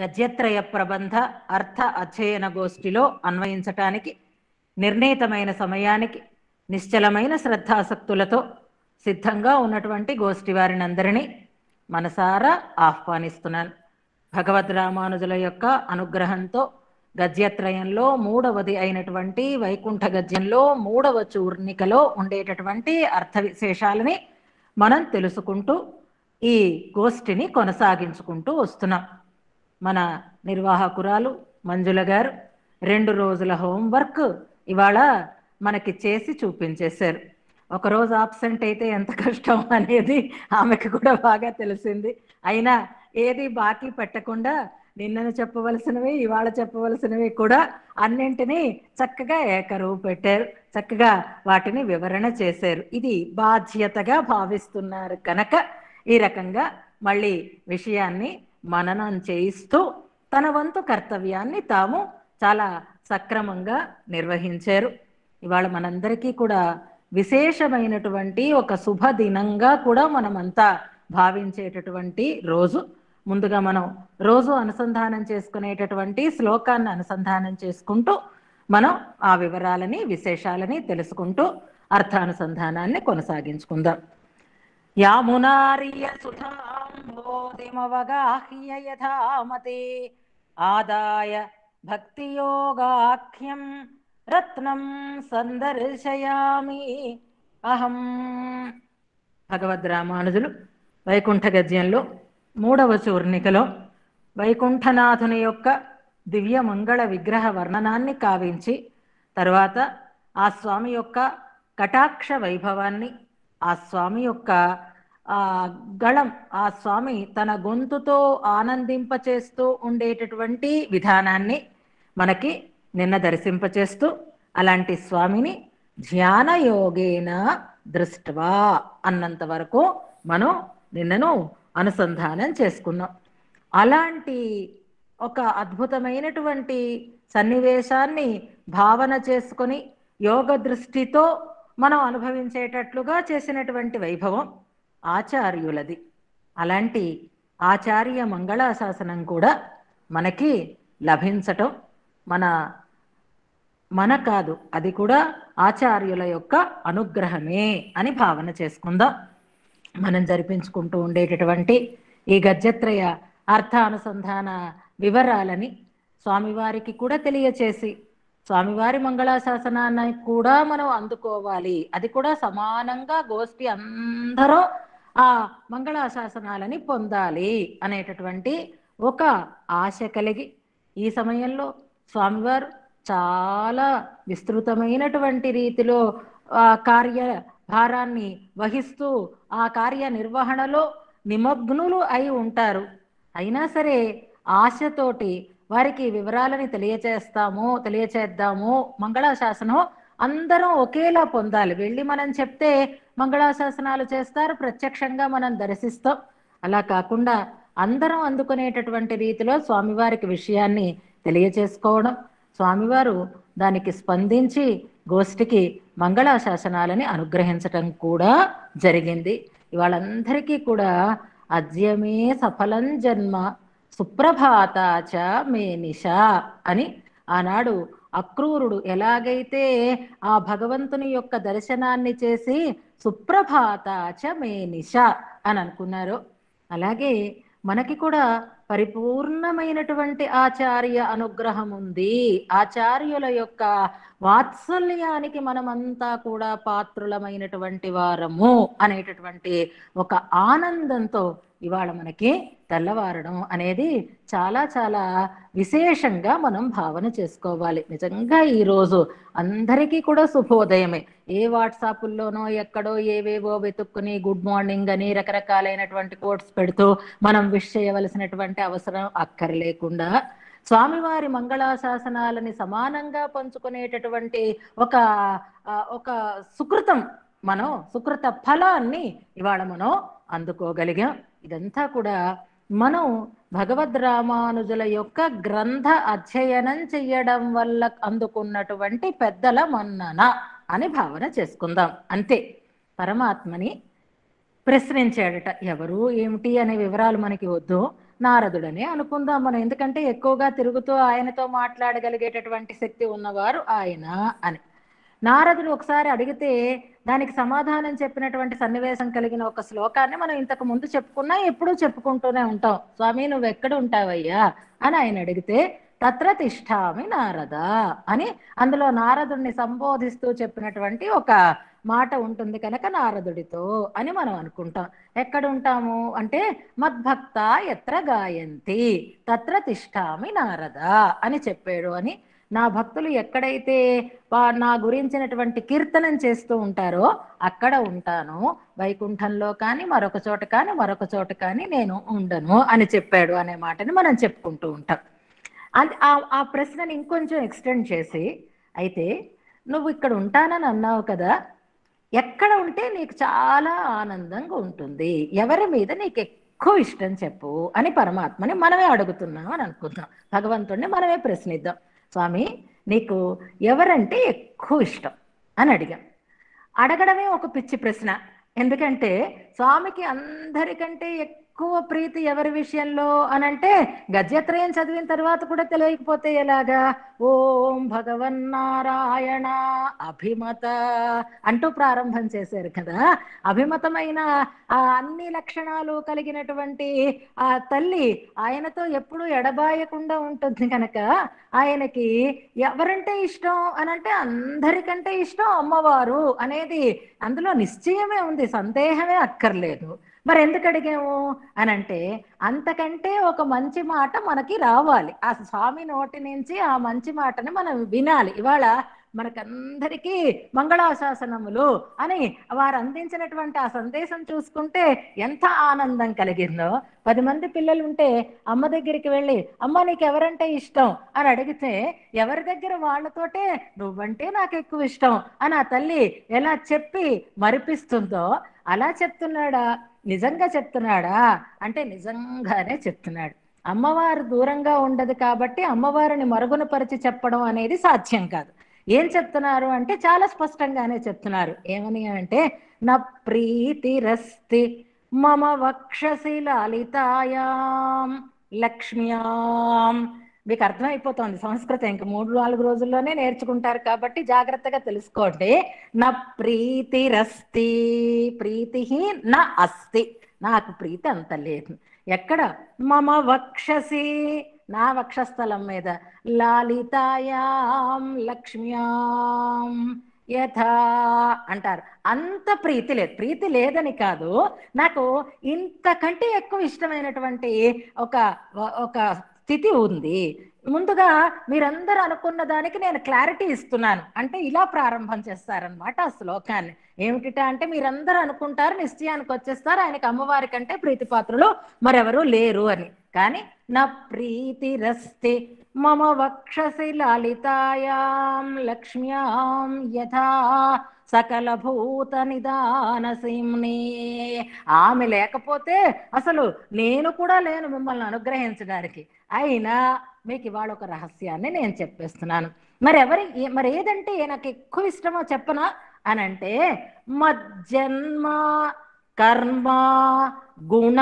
గజ్యత్రయ ప్రబంధ అర్థ అధ్యయన గోష్ఠిలో అన్వయించటానికి నిర్ణీతమైన సమయానికి నిశ్చలమైన శ్రద్ధాసక్తులతో సిద్ధంగా ఉన్నటువంటి గోష్ఠి వారిని అందరినీ మనసారా ఆహ్వానిస్తున్నాను భగవద్ రామానుజుల యొక్క అనుగ్రహంతో గజ్యత్రయంలో మూడవది అయినటువంటి వైకుంఠ గద్యంలో మూడవ చూర్ణికలో ఉండేటటువంటి అర్థ విశేషాలని మనం తెలుసుకుంటూ ఈ గోష్ఠిని కొనసాగించుకుంటూ వస్తున్నాం మన నిర్వాహకురాలు మంజుల గారు రెండు రోజుల హోంవర్క్ ఇవాళ మనకి చేసి చూపించేశారు ఒకరోజు ఆబ్సెంట్ అయితే ఎంత కష్టం అనేది ఆమెకు కూడా బాగా తెలిసింది అయినా ఏది బాకీ పెట్టకుండా నిన్నను చెప్పవలసినవి ఇవాళ చెప్పవలసినవి కూడా అన్నింటినీ చక్కగా ఏకరువు పెట్టారు చక్కగా వాటిని వివరణ చేశారు ఇది బాధ్యతగా భావిస్తున్నారు కనుక ఈ రకంగా మళ్ళీ విషయాన్ని మననం చేయిస్తూ తన వంతు కర్తవ్యాన్ని తాము చాలా సక్రమంగా నిర్వహించారు ఇవాళ మనందరికీ కూడా విశేషమైనటువంటి ఒక శుభ దినంగా కూడా మనమంతా భావించేటటువంటి రోజు ముందుగా మనం రోజు అనుసంధానం చేసుకునేటటువంటి శ్లోకాన్ని అనుసంధానం చేసుకుంటూ మనం ఆ వివరాలని విశేషాలని తెలుసుకుంటూ అర్థానుసంధానాన్ని కొనసాగించుకుందాం యామునారియ సుధా बोधिमवगाह्य ఆదాయ आदाय भक्तियोगाख्यं రత్నం సందర్శయామి అహం భగవద్ రామానుజులు వైకుంఠ గద్యంలో మూడవ చూర్ణికలో వైకుంఠనాథుని యొక్క దివ్య మంగళ విగ్రహ వర్ణనాన్ని కావించి తర్వాత ఆ స్వామి యొక్క కటాక్ష వైభవాన్ని ఆ స్వామి యొక్క ఆ గళం ఆ స్వామి తన గొంతుతో ఆనందింపచేస్తూ ఉండేటటువంటి విధానాన్ని మనకి నిన్న దర్శింపచేస్తూ అలాంటి స్వామిని ధ్యాన యోగేన దృష్టవా అన్నంత వరకు మనం నిన్నను అనుసంధానం చేసుకున్నాం అలాంటి ఒక అద్భుతమైనటువంటి సన్నివేశాన్ని భావన చేసుకొని యోగ దృష్టితో మనం అనుభవించేటట్లుగా చేసినటువంటి వైభవం ఆచార్యులది అలాంటి ఆచార్య మంగళాశాసనం కూడా మనకి లభించటం మన మన కాదు అది కూడా ఆచార్యుల యొక్క అనుగ్రహమే అని భావన చేసుకుందాం మనం జరిపించుకుంటూ ఉండేటటువంటి ఈ గజత్రయ అర్థానుసంధాన వివరాలని స్వామివారికి కూడా తెలియచేసి స్వామివారి మంగళాశాసనాన్ని కూడా మనం అందుకోవాలి అది కూడా సమానంగా గోష్ఠి అందరూ ఆ మంగళాశాసనాలని పొందాలి అనేటటువంటి ఒక ఆశ కలిగి ఈ సమయంలో స్వామివారు చాలా విస్తృతమైనటువంటి రీతిలో ఆ కార్య భారాన్ని వహిస్తూ ఆ కార్యనిర్వహణలో నిమగ్నులు అయి ఉంటారు అయినా సరే ఆశతోటి వారికి వివరాలని తెలియచేస్తాము తెలియచేద్దాము మంగళాశాసనం అందరం ఒకేలా పొందాలి వెళ్ళి మనం చెప్తే మంగళాశాసనాలు చేస్తారు ప్రత్యక్షంగా మనం దర్శిస్తాం అలా కాకుండా అందరం అందుకునేటటువంటి రీతిలో స్వామివారికి విషయాన్ని తెలియచేసుకోవడం స్వామివారు దానికి స్పందించి గోష్ఠికి మంగళాశాసనాలని అనుగ్రహించటం కూడా జరిగింది ఇవాళందరికీ కూడా అజ్యమే సఫలం జన్మ సుప్రభాతాచ మేనిష అని ఆనాడు అక్రూరుడు ఎలాగైతే ఆ భగవంతుని యొక్క దర్శనాన్ని చేసి చ మే నిష అని అనుకున్నారు అలాగే మనకి కూడా పరిపూర్ణమైనటువంటి ఆచార్య అనుగ్రహం ఉంది ఆచార్యుల యొక్క వాత్సల్యానికి మనమంతా కూడా పాత్రులమైనటువంటి వారము అనేటటువంటి ఒక ఆనందంతో ఇవాళ మనకి తెల్లవారడం అనేది చాలా చాలా విశేషంగా మనం భావన చేసుకోవాలి నిజంగా ఈరోజు అందరికీ కూడా శుభోదయమే ఏ వాట్సాపుల్లోనో ఎక్కడో ఏవేవో వెతుక్కుని గుడ్ మార్నింగ్ అని రకరకాలైనటువంటి కోట్స్ పెడుతూ మనం విష్ చేయవలసినటువంటి అవసరం అక్కర్లేకుండా స్వామివారి మంగళాశాసనాలని సమానంగా పంచుకునేటటువంటి ఒక ఒక సుకృతం మనం సుకృత ఫలాన్ని ఇవాళ మనం అందుకోగలిగాం ఇదంతా కూడా మనం భగవద్ రామానుజుల యొక్క గ్రంథ అధ్యయనం చెయ్యడం వల్ల అందుకున్నటువంటి పెద్దల మన్నన అని భావన చేసుకుందాం అంతే పరమాత్మని ప్రశ్నించాడట ఎవరు ఏమిటి అనే వివరాలు మనకి వద్దు నారదుడనే అనుకుందాం మనం ఎందుకంటే ఎక్కువగా తిరుగుతూ ఆయనతో మాట్లాడగలిగేటటువంటి శక్తి ఉన్నవారు ఆయన అని నారదుడు ఒకసారి అడిగితే దానికి సమాధానం చెప్పినటువంటి సన్నివేశం కలిగిన ఒక శ్లోకాన్ని మనం ఇంతకు ముందు చెప్పుకున్నా ఎప్పుడూ చెప్పుకుంటూనే ఉంటాం స్వామి నువ్వు ఎక్కడ ఉంటావయ్యా అని ఆయన అడిగితే తత్ర తిష్టామి నారద అని అందులో నారదుణ్ణి సంబోధిస్తూ చెప్పినటువంటి ఒక మాట ఉంటుంది కనుక నారదుడితో అని మనం అనుకుంటాం ఎక్కడ ఉంటాము అంటే మద్భక్త ఎత్ర గాయంతి తత్ర తిష్టామి నారద అని చెప్పాడు అని నా భక్తులు ఎక్కడైతే వా నా గురించినటువంటి కీర్తనం చేస్తూ ఉంటారో అక్కడ ఉంటాను వైకుంఠంలో కానీ మరొక చోట కానీ మరొక చోట కానీ నేను ఉండను అని చెప్పాడు అనే మాటని మనం చెప్పుకుంటూ ఉంటాం అది ఆ ప్రశ్నని ఇంకొంచెం ఎక్స్టెండ్ చేసి అయితే నువ్వు ఇక్కడ ఉంటానని అన్నావు కదా ఎక్కడ ఉంటే నీకు చాలా ఆనందంగా ఉంటుంది ఎవరి మీద నీకు ఎక్కువ ఇష్టం చెప్పు అని పరమాత్మని మనమే అడుగుతున్నాం అని అనుకుందాం భగవంతుడిని మనమే ప్రశ్నిద్దాం స్వామి నీకు ఎవరంటే ఎక్కువ ఇష్టం అని అడిగాం అడగడమే ఒక పిచ్చి ప్రశ్న ఎందుకంటే స్వామికి అందరికంటే ఎక్కువ ప్రీతి ఎవరి విషయంలో అని అంటే గజ్యత్రయం చదివిన తర్వాత కూడా తెలియకపోతే ఎలాగా ఓం భగవన్నారాయణ అభిమత అంటూ ప్రారంభం చేశారు కదా అభిమతమైన ఆ అన్ని లక్షణాలు కలిగినటువంటి ఆ తల్లి ఆయనతో ఎప్పుడూ ఎడబాయకుండా ఉంటుంది కనుక ఆయనకి ఎవరంటే ఇష్టం అని అంటే అందరికంటే ఇష్టం అమ్మవారు అనేది అందులో నిశ్చయమే ఉంది సందేహమే అక్కర్లేదు మరి ఎందుకు అడిగాము అని అంటే అంతకంటే ఒక మంచి మాట మనకి రావాలి ఆ స్వామి నోటి నుంచి ఆ మంచి మాటని మనం వినాలి ఇవాళ మనకందరికీ మంగళాశాసనములు అని వారు అందించినటువంటి ఆ సందేశం చూసుకుంటే ఎంత ఆనందం కలిగిందో పది మంది పిల్లలు ఉంటే అమ్మ దగ్గరికి వెళ్ళి అమ్మ నీకు ఎవరంటే ఇష్టం అని అడిగితే ఎవరి దగ్గర వాళ్ళతోటే నువ్వంటే నాకు ఎక్కువ ఇష్టం అని ఆ తల్లి ఎలా చెప్పి మరిపిస్తుందో అలా చెప్తున్నాడా నిజంగా చెప్తున్నాడా అంటే నిజంగానే చెప్తున్నాడు అమ్మవారు దూరంగా ఉండదు కాబట్టి అమ్మవారిని మరుగునపరిచి చెప్పడం అనేది సాధ్యం కాదు ఏం చెప్తున్నారు అంటే చాలా స్పష్టంగానే చెప్తున్నారు ఏమని అంటే నా ప్రీతి రస్తి మమ వక్షసి లలితాయాం లక్ష్మ్యాం మీకు అర్థమైపోతుంది సంస్కృతం ఇంక మూడు నాలుగు రోజుల్లోనే నేర్చుకుంటారు కాబట్టి జాగ్రత్తగా తెలుసుకోండి నా ప్రీతి రస్తి ప్రీతి నా అస్తి నాకు ప్రీతి అంత లేదు ఎక్కడ మమ వక్షసి నా వక్షస్థలం మీద లాలితాయాం లక్ష్మ్యాం యథా అంటారు అంత ప్రీతి లేదు ప్రీతి లేదని కాదు నాకు ఇంతకంటే ఎక్కువ ఇష్టమైనటువంటి ఒక ఒక స్థితి ఉంది ముందుగా మీరందరూ అనుకున్న దానికి నేను క్లారిటీ ఇస్తున్నాను అంటే ఇలా ప్రారంభం చేస్తారనమాట ఆ శ్లోకాన్ని ఏమిటిట అంటే మీరందరూ అనుకుంటారు నిశ్చయానికి వచ్చేస్తారు ఆయనకి అమ్మవారి కంటే ప్రీతి పాత్రలు మరెవరూ లేరు అని కానీ నా ప్రీతి రస్తి మమ వక్షసి లాలితాయాం లక్ష్మ్యాం యథా సకల భూత నిదాన సింని ఆమె లేకపోతే అసలు నేను కూడా లేను మిమ్మల్ని అనుగ్రహించడానికి అయినా మీకు ఇవాళ ఒక రహస్యాన్ని నేను చెప్పేస్తున్నాను మరి ఎవరి మరి ఏదంటే నాకు ఎక్కువ ఇష్టమో చెప్పనా అని అంటే మజ్జన్మ కర్మ గుణ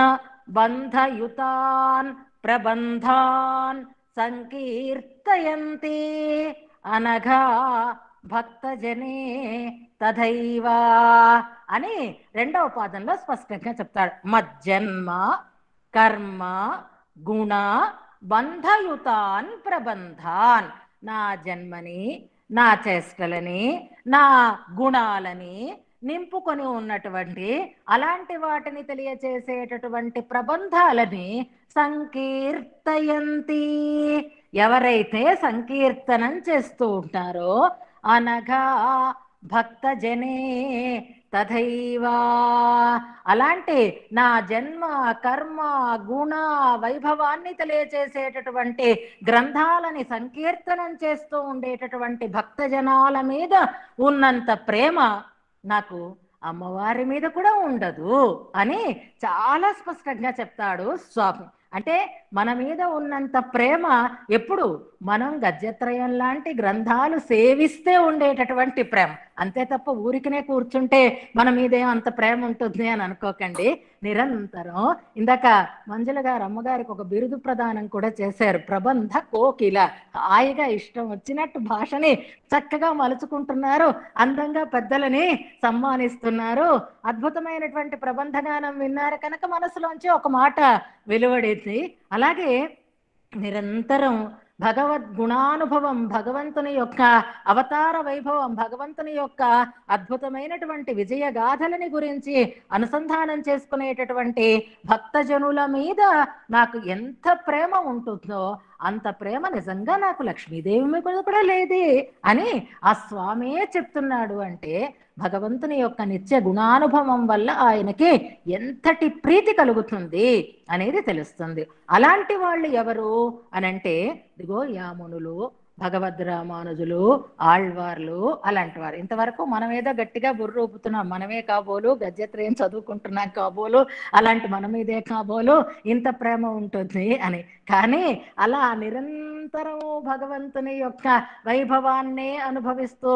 బంధయుతాన్ ప్రబంధాన్ సంకీర్తయంతి అనగా భక్తజనే తథైవా అని రెండవ పాదంలో స్పష్టంగా చెప్తాడు మజ్జన్మ కర్మ గుణ బంధయుతాన్ ప్రబంధాన్ నా జన్మని నా చేష్టలని నా గుణాలని నింపుకొని ఉన్నటువంటి అలాంటి వాటిని తెలియచేసేటటువంటి ప్రబంధాలని సంకీర్తయంతి ఎవరైతే సంకీర్తనం చేస్తూ ఉంటారో అనగా భక్తజనే తథైవా అలాంటి నా జన్మ కర్మ గుణ వైభవాన్ని తెలియచేసేటటువంటి గ్రంథాలని సంకీర్తనం చేస్తూ ఉండేటటువంటి భక్తజనాల మీద ఉన్నంత ప్రేమ నాకు అమ్మవారి మీద కూడా ఉండదు అని చాలా స్పష్టంగా చెప్తాడు స్వామి అంటే మన మీద ఉన్నంత ప్రేమ ఎప్పుడు మనం గజత్రయం లాంటి గ్రంథాలు సేవిస్తే ఉండేటటువంటి ప్రేమ అంతే తప్ప ఊరికనే కూర్చుంటే మన మీదేం అంత ప్రేమ ఉంటుంది అని అనుకోకండి నిరంతరం ఇందాక మంజుల గారు అమ్మగారికి ఒక బిరుదు ప్రదానం కూడా చేశారు ప్రబంధ కోకిల హాయిగా ఇష్టం వచ్చినట్టు భాషని చక్కగా మలుచుకుంటున్నారు అందంగా పెద్దలని సమ్మానిస్తున్నారు అద్భుతమైనటువంటి ప్రబంధ గానం విన్నారు కనుక మనసులోంచి ఒక మాట వెలువడేది అలాగే నిరంతరం భగవద్గుణానుభవం భగవంతుని యొక్క అవతార వైభవం భగవంతుని యొక్క అద్భుతమైనటువంటి గాథలని గురించి అనుసంధానం చేసుకునేటటువంటి భక్తజనుల మీద నాకు ఎంత ప్రేమ ఉంటుందో అంత ప్రేమ నిజంగా నాకు లక్ష్మీదేవి మీద కూడా లేదే అని ఆ స్వామే చెప్తున్నాడు అంటే భగవంతుని యొక్క నిత్య గుణానుభవం వల్ల ఆయనకి ఎంతటి ప్రీతి కలుగుతుంది అనేది తెలుస్తుంది అలాంటి వాళ్ళు ఎవరు అనంటే ఇదిగో యామునులు భగవద్ రామానుజులు ఆళ్వార్లు అలాంటి వారు ఇంతవరకు ఏదో గట్టిగా బుర్ర ఊపుతున్నాం మనమే కాబోలు గజ్జత్రయం చదువుకుంటున్నాం కాబోలు అలాంటి మనం ఇదే కాబోలు ఇంత ప్రేమ ఉంటుంది అని కానీ అలా నిరంతరము భగవంతుని యొక్క వైభవాన్నే అనుభవిస్తూ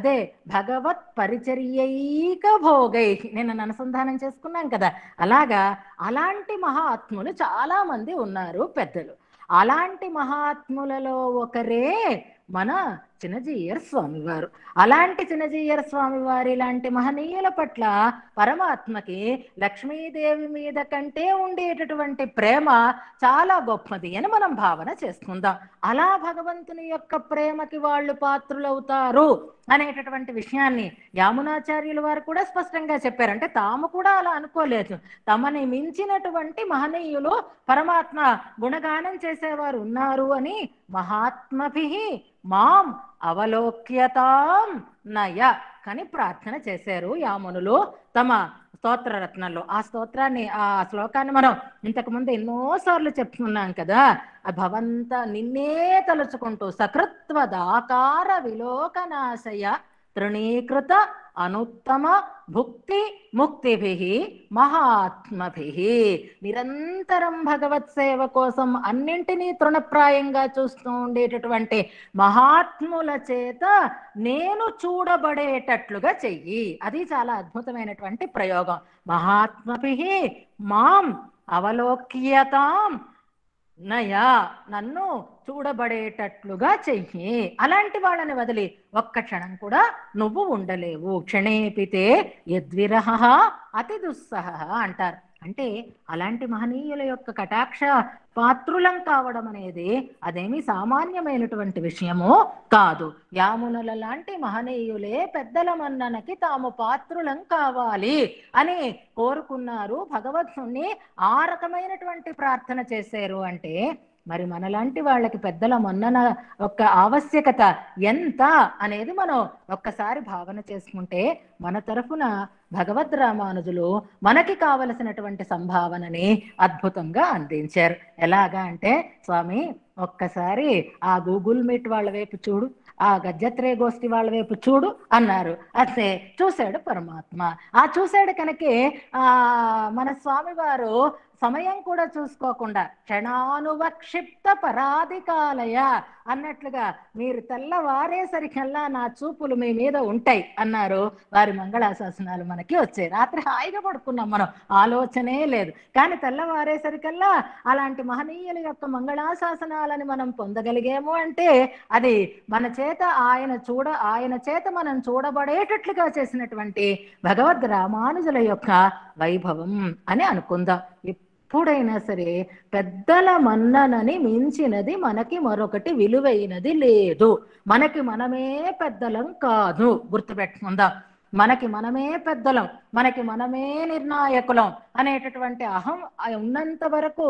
అదే భగవత్ పరిచర్యైక భోగై నేను అనుసంధానం చేసుకున్నాం కదా అలాగా అలాంటి మహాత్ములు చాలా మంది ఉన్నారు పెద్దలు అలాంటి మహాత్ములలో ఒకరే మన చిన్నజీయర్ స్వామివారు అలాంటి చిన్నజీయర్ స్వామివారి లాంటి మహనీయుల పట్ల పరమాత్మకి లక్ష్మీదేవి మీద కంటే ఉండేటటువంటి ప్రేమ చాలా గొప్పది అని మనం భావన చేసుకుందాం అలా భగవంతుని యొక్క ప్రేమకి వాళ్ళు పాత్రులవుతారు అనేటటువంటి విషయాన్ని యామునాచార్యుల వారు కూడా స్పష్టంగా చెప్పారంటే తాము కూడా అలా అనుకోలేదు తమని మించినటువంటి మహనీయులు పరమాత్మ గుణగానం చేసేవారు ఉన్నారు అని మహాత్మభి మాం అవలోక్యతాం నయ కానీ ప్రార్థన చేశారు యామునులు తమ స్తోత్ర రత్నంలో ఆ స్తోత్రాన్ని ఆ శ్లోకాన్ని మనం ఇంతకుముందు ఎన్నోసార్లు చెప్పుకున్నాం కదా ఆ భవంత నిన్నే తలుచుకుంటూ దాకార విలోకనాశయ తృణీకృత అనుత్తమ భుక్తి ముక్తిభి మహాత్మభి నిరంతరం భగవత్ సేవ కోసం అన్నింటినీ తృణప్రాయంగా చూస్తూ ఉండేటటువంటి మహాత్ముల చేత నేను చూడబడేటట్లుగా చెయ్యి అది చాలా అద్భుతమైనటువంటి ప్రయోగం మహాత్మభి మాం అవలోక్యతాం నయా నన్ను చూడబడేటట్లుగా చెయ్యి అలాంటి వాళ్ళని వదిలి ఒక్క క్షణం కూడా నువ్వు ఉండలేవు క్షణేపితే యద్విరహ అతి దుస్సహ అంటారు అంటే అలాంటి మహనీయుల యొక్క కటాక్ష పాత్రులం కావడం అనేది అదేమి సామాన్యమైనటువంటి విషయము కాదు యామునుల లాంటి మహనీయులే పెద్దల మన్ననకి తాము పాత్రులం కావాలి అని కోరుకున్నారు భగవద్ని ఆ రకమైనటువంటి ప్రార్థన చేశారు అంటే మరి మనలాంటి వాళ్ళకి పెద్దల మొన్నన ఒక్క ఆవశ్యకత ఎంత అనేది మనం ఒక్కసారి భావన చేసుకుంటే మన తరఫున భగవద్ రామానుజులు మనకి కావలసినటువంటి సంభావనని అద్భుతంగా అందించారు ఎలాగా అంటే స్వామి ఒక్కసారి ఆ గూగుల్ మీట్ వాళ్ళ వైపు చూడు ఆ గజత్రే గోష్ఠి వాళ్ళ వైపు చూడు అన్నారు అంతే చూశాడు పరమాత్మ ఆ చూశాడు కనుక ఆ మన స్వామి వారు సమయం కూడా చూసుకోకుండా క్షణానువక్షిప్త పరాధికాలయ అన్నట్లుగా మీరు తెల్లవారేసరికల్లా నా చూపులు మీ మీద ఉంటాయి అన్నారు వారి మంగళాశాసనాలు మనకి వచ్చాయి రాత్రి హాయిగా పడుకున్నాం మనం ఆలోచనే లేదు కానీ తెల్లవారేసరికల్లా అలాంటి మహనీయుల యొక్క మంగళాశాసనాలని మనం పొందగలిగాము అంటే అది మన చేత ఆయన చూడ ఆయన చేత మనం చూడబడేటట్లుగా చేసినటువంటి భగవద్ రామానుజుల యొక్క వైభవం అని అనుకుందాం ఎప్పుడైనా సరే పెద్దల మన్ననని మించినది మనకి మరొకటి విలువైనది లేదు మనకి మనమే పెద్దలం కాదు గుర్తుపెట్టుకుందా మనకి మనమే పెద్దలం మనకి మనమే నిర్ణాయకులం అనేటటువంటి అహం ఉన్నంత వరకు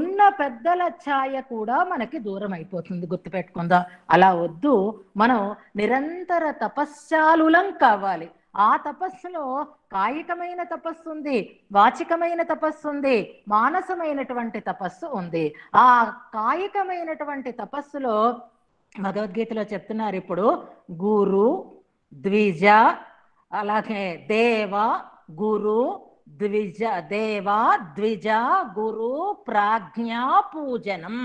ఉన్న పెద్దల ఛాయ కూడా మనకి దూరం అయిపోతుంది గుర్తుపెట్టుకుందాం అలా వద్దు మనం నిరంతర తపశ్చాలులం కావాలి ఆ తపస్సులో కాయికమైన తపస్సు ఉంది వాచికమైన తపస్సు ఉంది మానసమైనటువంటి తపస్సు ఉంది ఆ కాయికమైనటువంటి తపస్సులో భగవద్గీతలో చెప్తున్నారు ఇప్పుడు గురు ద్విజ అలాగే దేవ గురు ద్విజ దేవ ద్విజ గురు ప్రాజ్ఞ పూజనం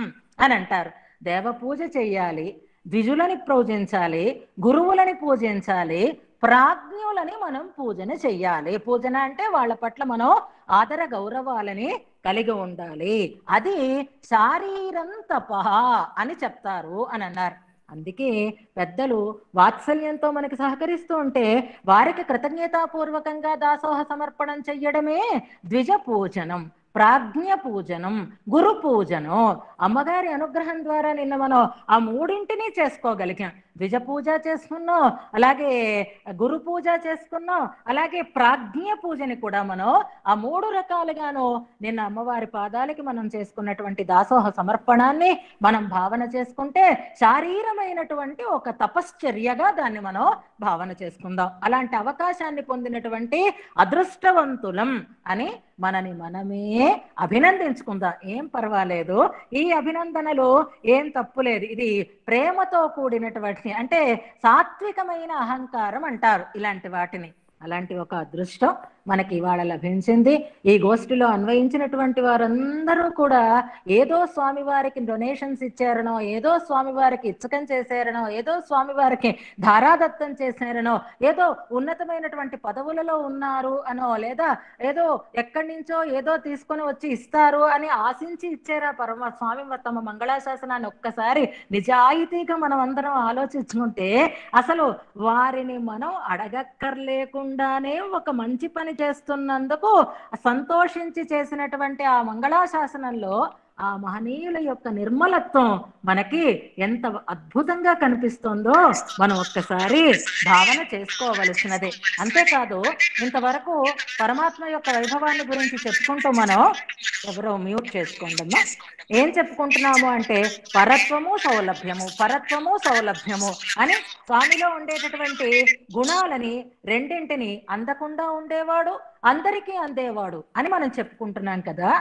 అని అంటారు దేవ పూజ చెయ్యాలి ద్విజులని పూజించాలి గురువులని పూజించాలి ప్రాజ్ఞులని మనం పూజన చెయ్యాలి పూజన అంటే వాళ్ళ పట్ల మనం ఆదర గౌరవాలని కలిగి ఉండాలి అది శారీరం తప అని చెప్తారు అని అన్నారు అందుకే పెద్దలు వాత్సల్యంతో మనకి సహకరిస్తూ ఉంటే వారికి కృతజ్ఞతాపూర్వకంగా దాసోహ సమర్పణం చెయ్యడమే ద్విజ పూజనం ప్రాజ్ఞ పూజనం గురు పూజను అమ్మగారి అనుగ్రహం ద్వారా నిన్న మనం ఆ మూడింటిని చేసుకోగలిగాం ద్విజ పూజ చేసుకున్నాం అలాగే గురు పూజ చేసుకున్నాం అలాగే ప్రాజ్ఞ పూజని కూడా మనం ఆ మూడు రకాలుగాను నిన్న అమ్మవారి పాదాలకి మనం చేసుకున్నటువంటి దాసోహ సమర్పణాన్ని మనం భావన చేసుకుంటే శారీరమైనటువంటి ఒక తపశ్చర్యగా దాన్ని మనం భావన చేసుకుందాం అలాంటి అవకాశాన్ని పొందినటువంటి అదృష్టవంతులం అని మనని మనమే అభినందించుకుందా ఏం పర్వాలేదు ఈ అభినందనలో ఏం తప్పు లేదు ఇది ప్రేమతో కూడినటువంటి అంటే సాత్వికమైన అహంకారం అంటారు ఇలాంటి వాటిని అలాంటి ఒక అదృష్టం మనకి ఇవాళ లభించింది ఈ గోష్ఠిలో అన్వయించినటువంటి వారందరూ కూడా ఏదో స్వామివారికి డొనేషన్స్ ఇచ్చారనో ఏదో స్వామివారికి ఇచ్చకం చేశారనో ఏదో స్వామివారికి ధారాదత్తం చేశారనో ఏదో ఉన్నతమైనటువంటి పదవులలో ఉన్నారు అనో లేదా ఏదో ఎక్కడి నుంచో ఏదో తీసుకొని వచ్చి ఇస్తారు అని ఆశించి ఇచ్చారా పరమ స్వామి తమ మంగళాశాసనాన్ని ఒక్కసారి నిజాయితీగా మనం అందరం ఆలోచించుకుంటే అసలు వారిని మనం అడగక్కర్లేకుండా లేకుండానే ఒక మంచి పని చేస్తున్నందుకు సంతోషించి చేసినటువంటి ఆ మంగళాశాసనంలో ఆ మహనీయుల యొక్క నిర్మలత్వం మనకి ఎంత అద్భుతంగా కనిపిస్తుందో మనం ఒక్కసారి భావన చేసుకోవలసినదే అంతేకాదు ఇంతవరకు పరమాత్మ యొక్క వైభవాన్ని గురించి చెప్పుకుంటూ మనం ఎవరో మ్యూట్ చేసుకోండమ్మా ఏం చెప్పుకుంటున్నాము అంటే పరత్వము సౌలభ్యము పరత్వము సౌలభ్యము అని స్వామిలో ఉండేటటువంటి గుణాలని రెండింటిని అందకుండా ఉండేవాడు అందరికీ అందేవాడు అని మనం చెప్పుకుంటున్నాం కదా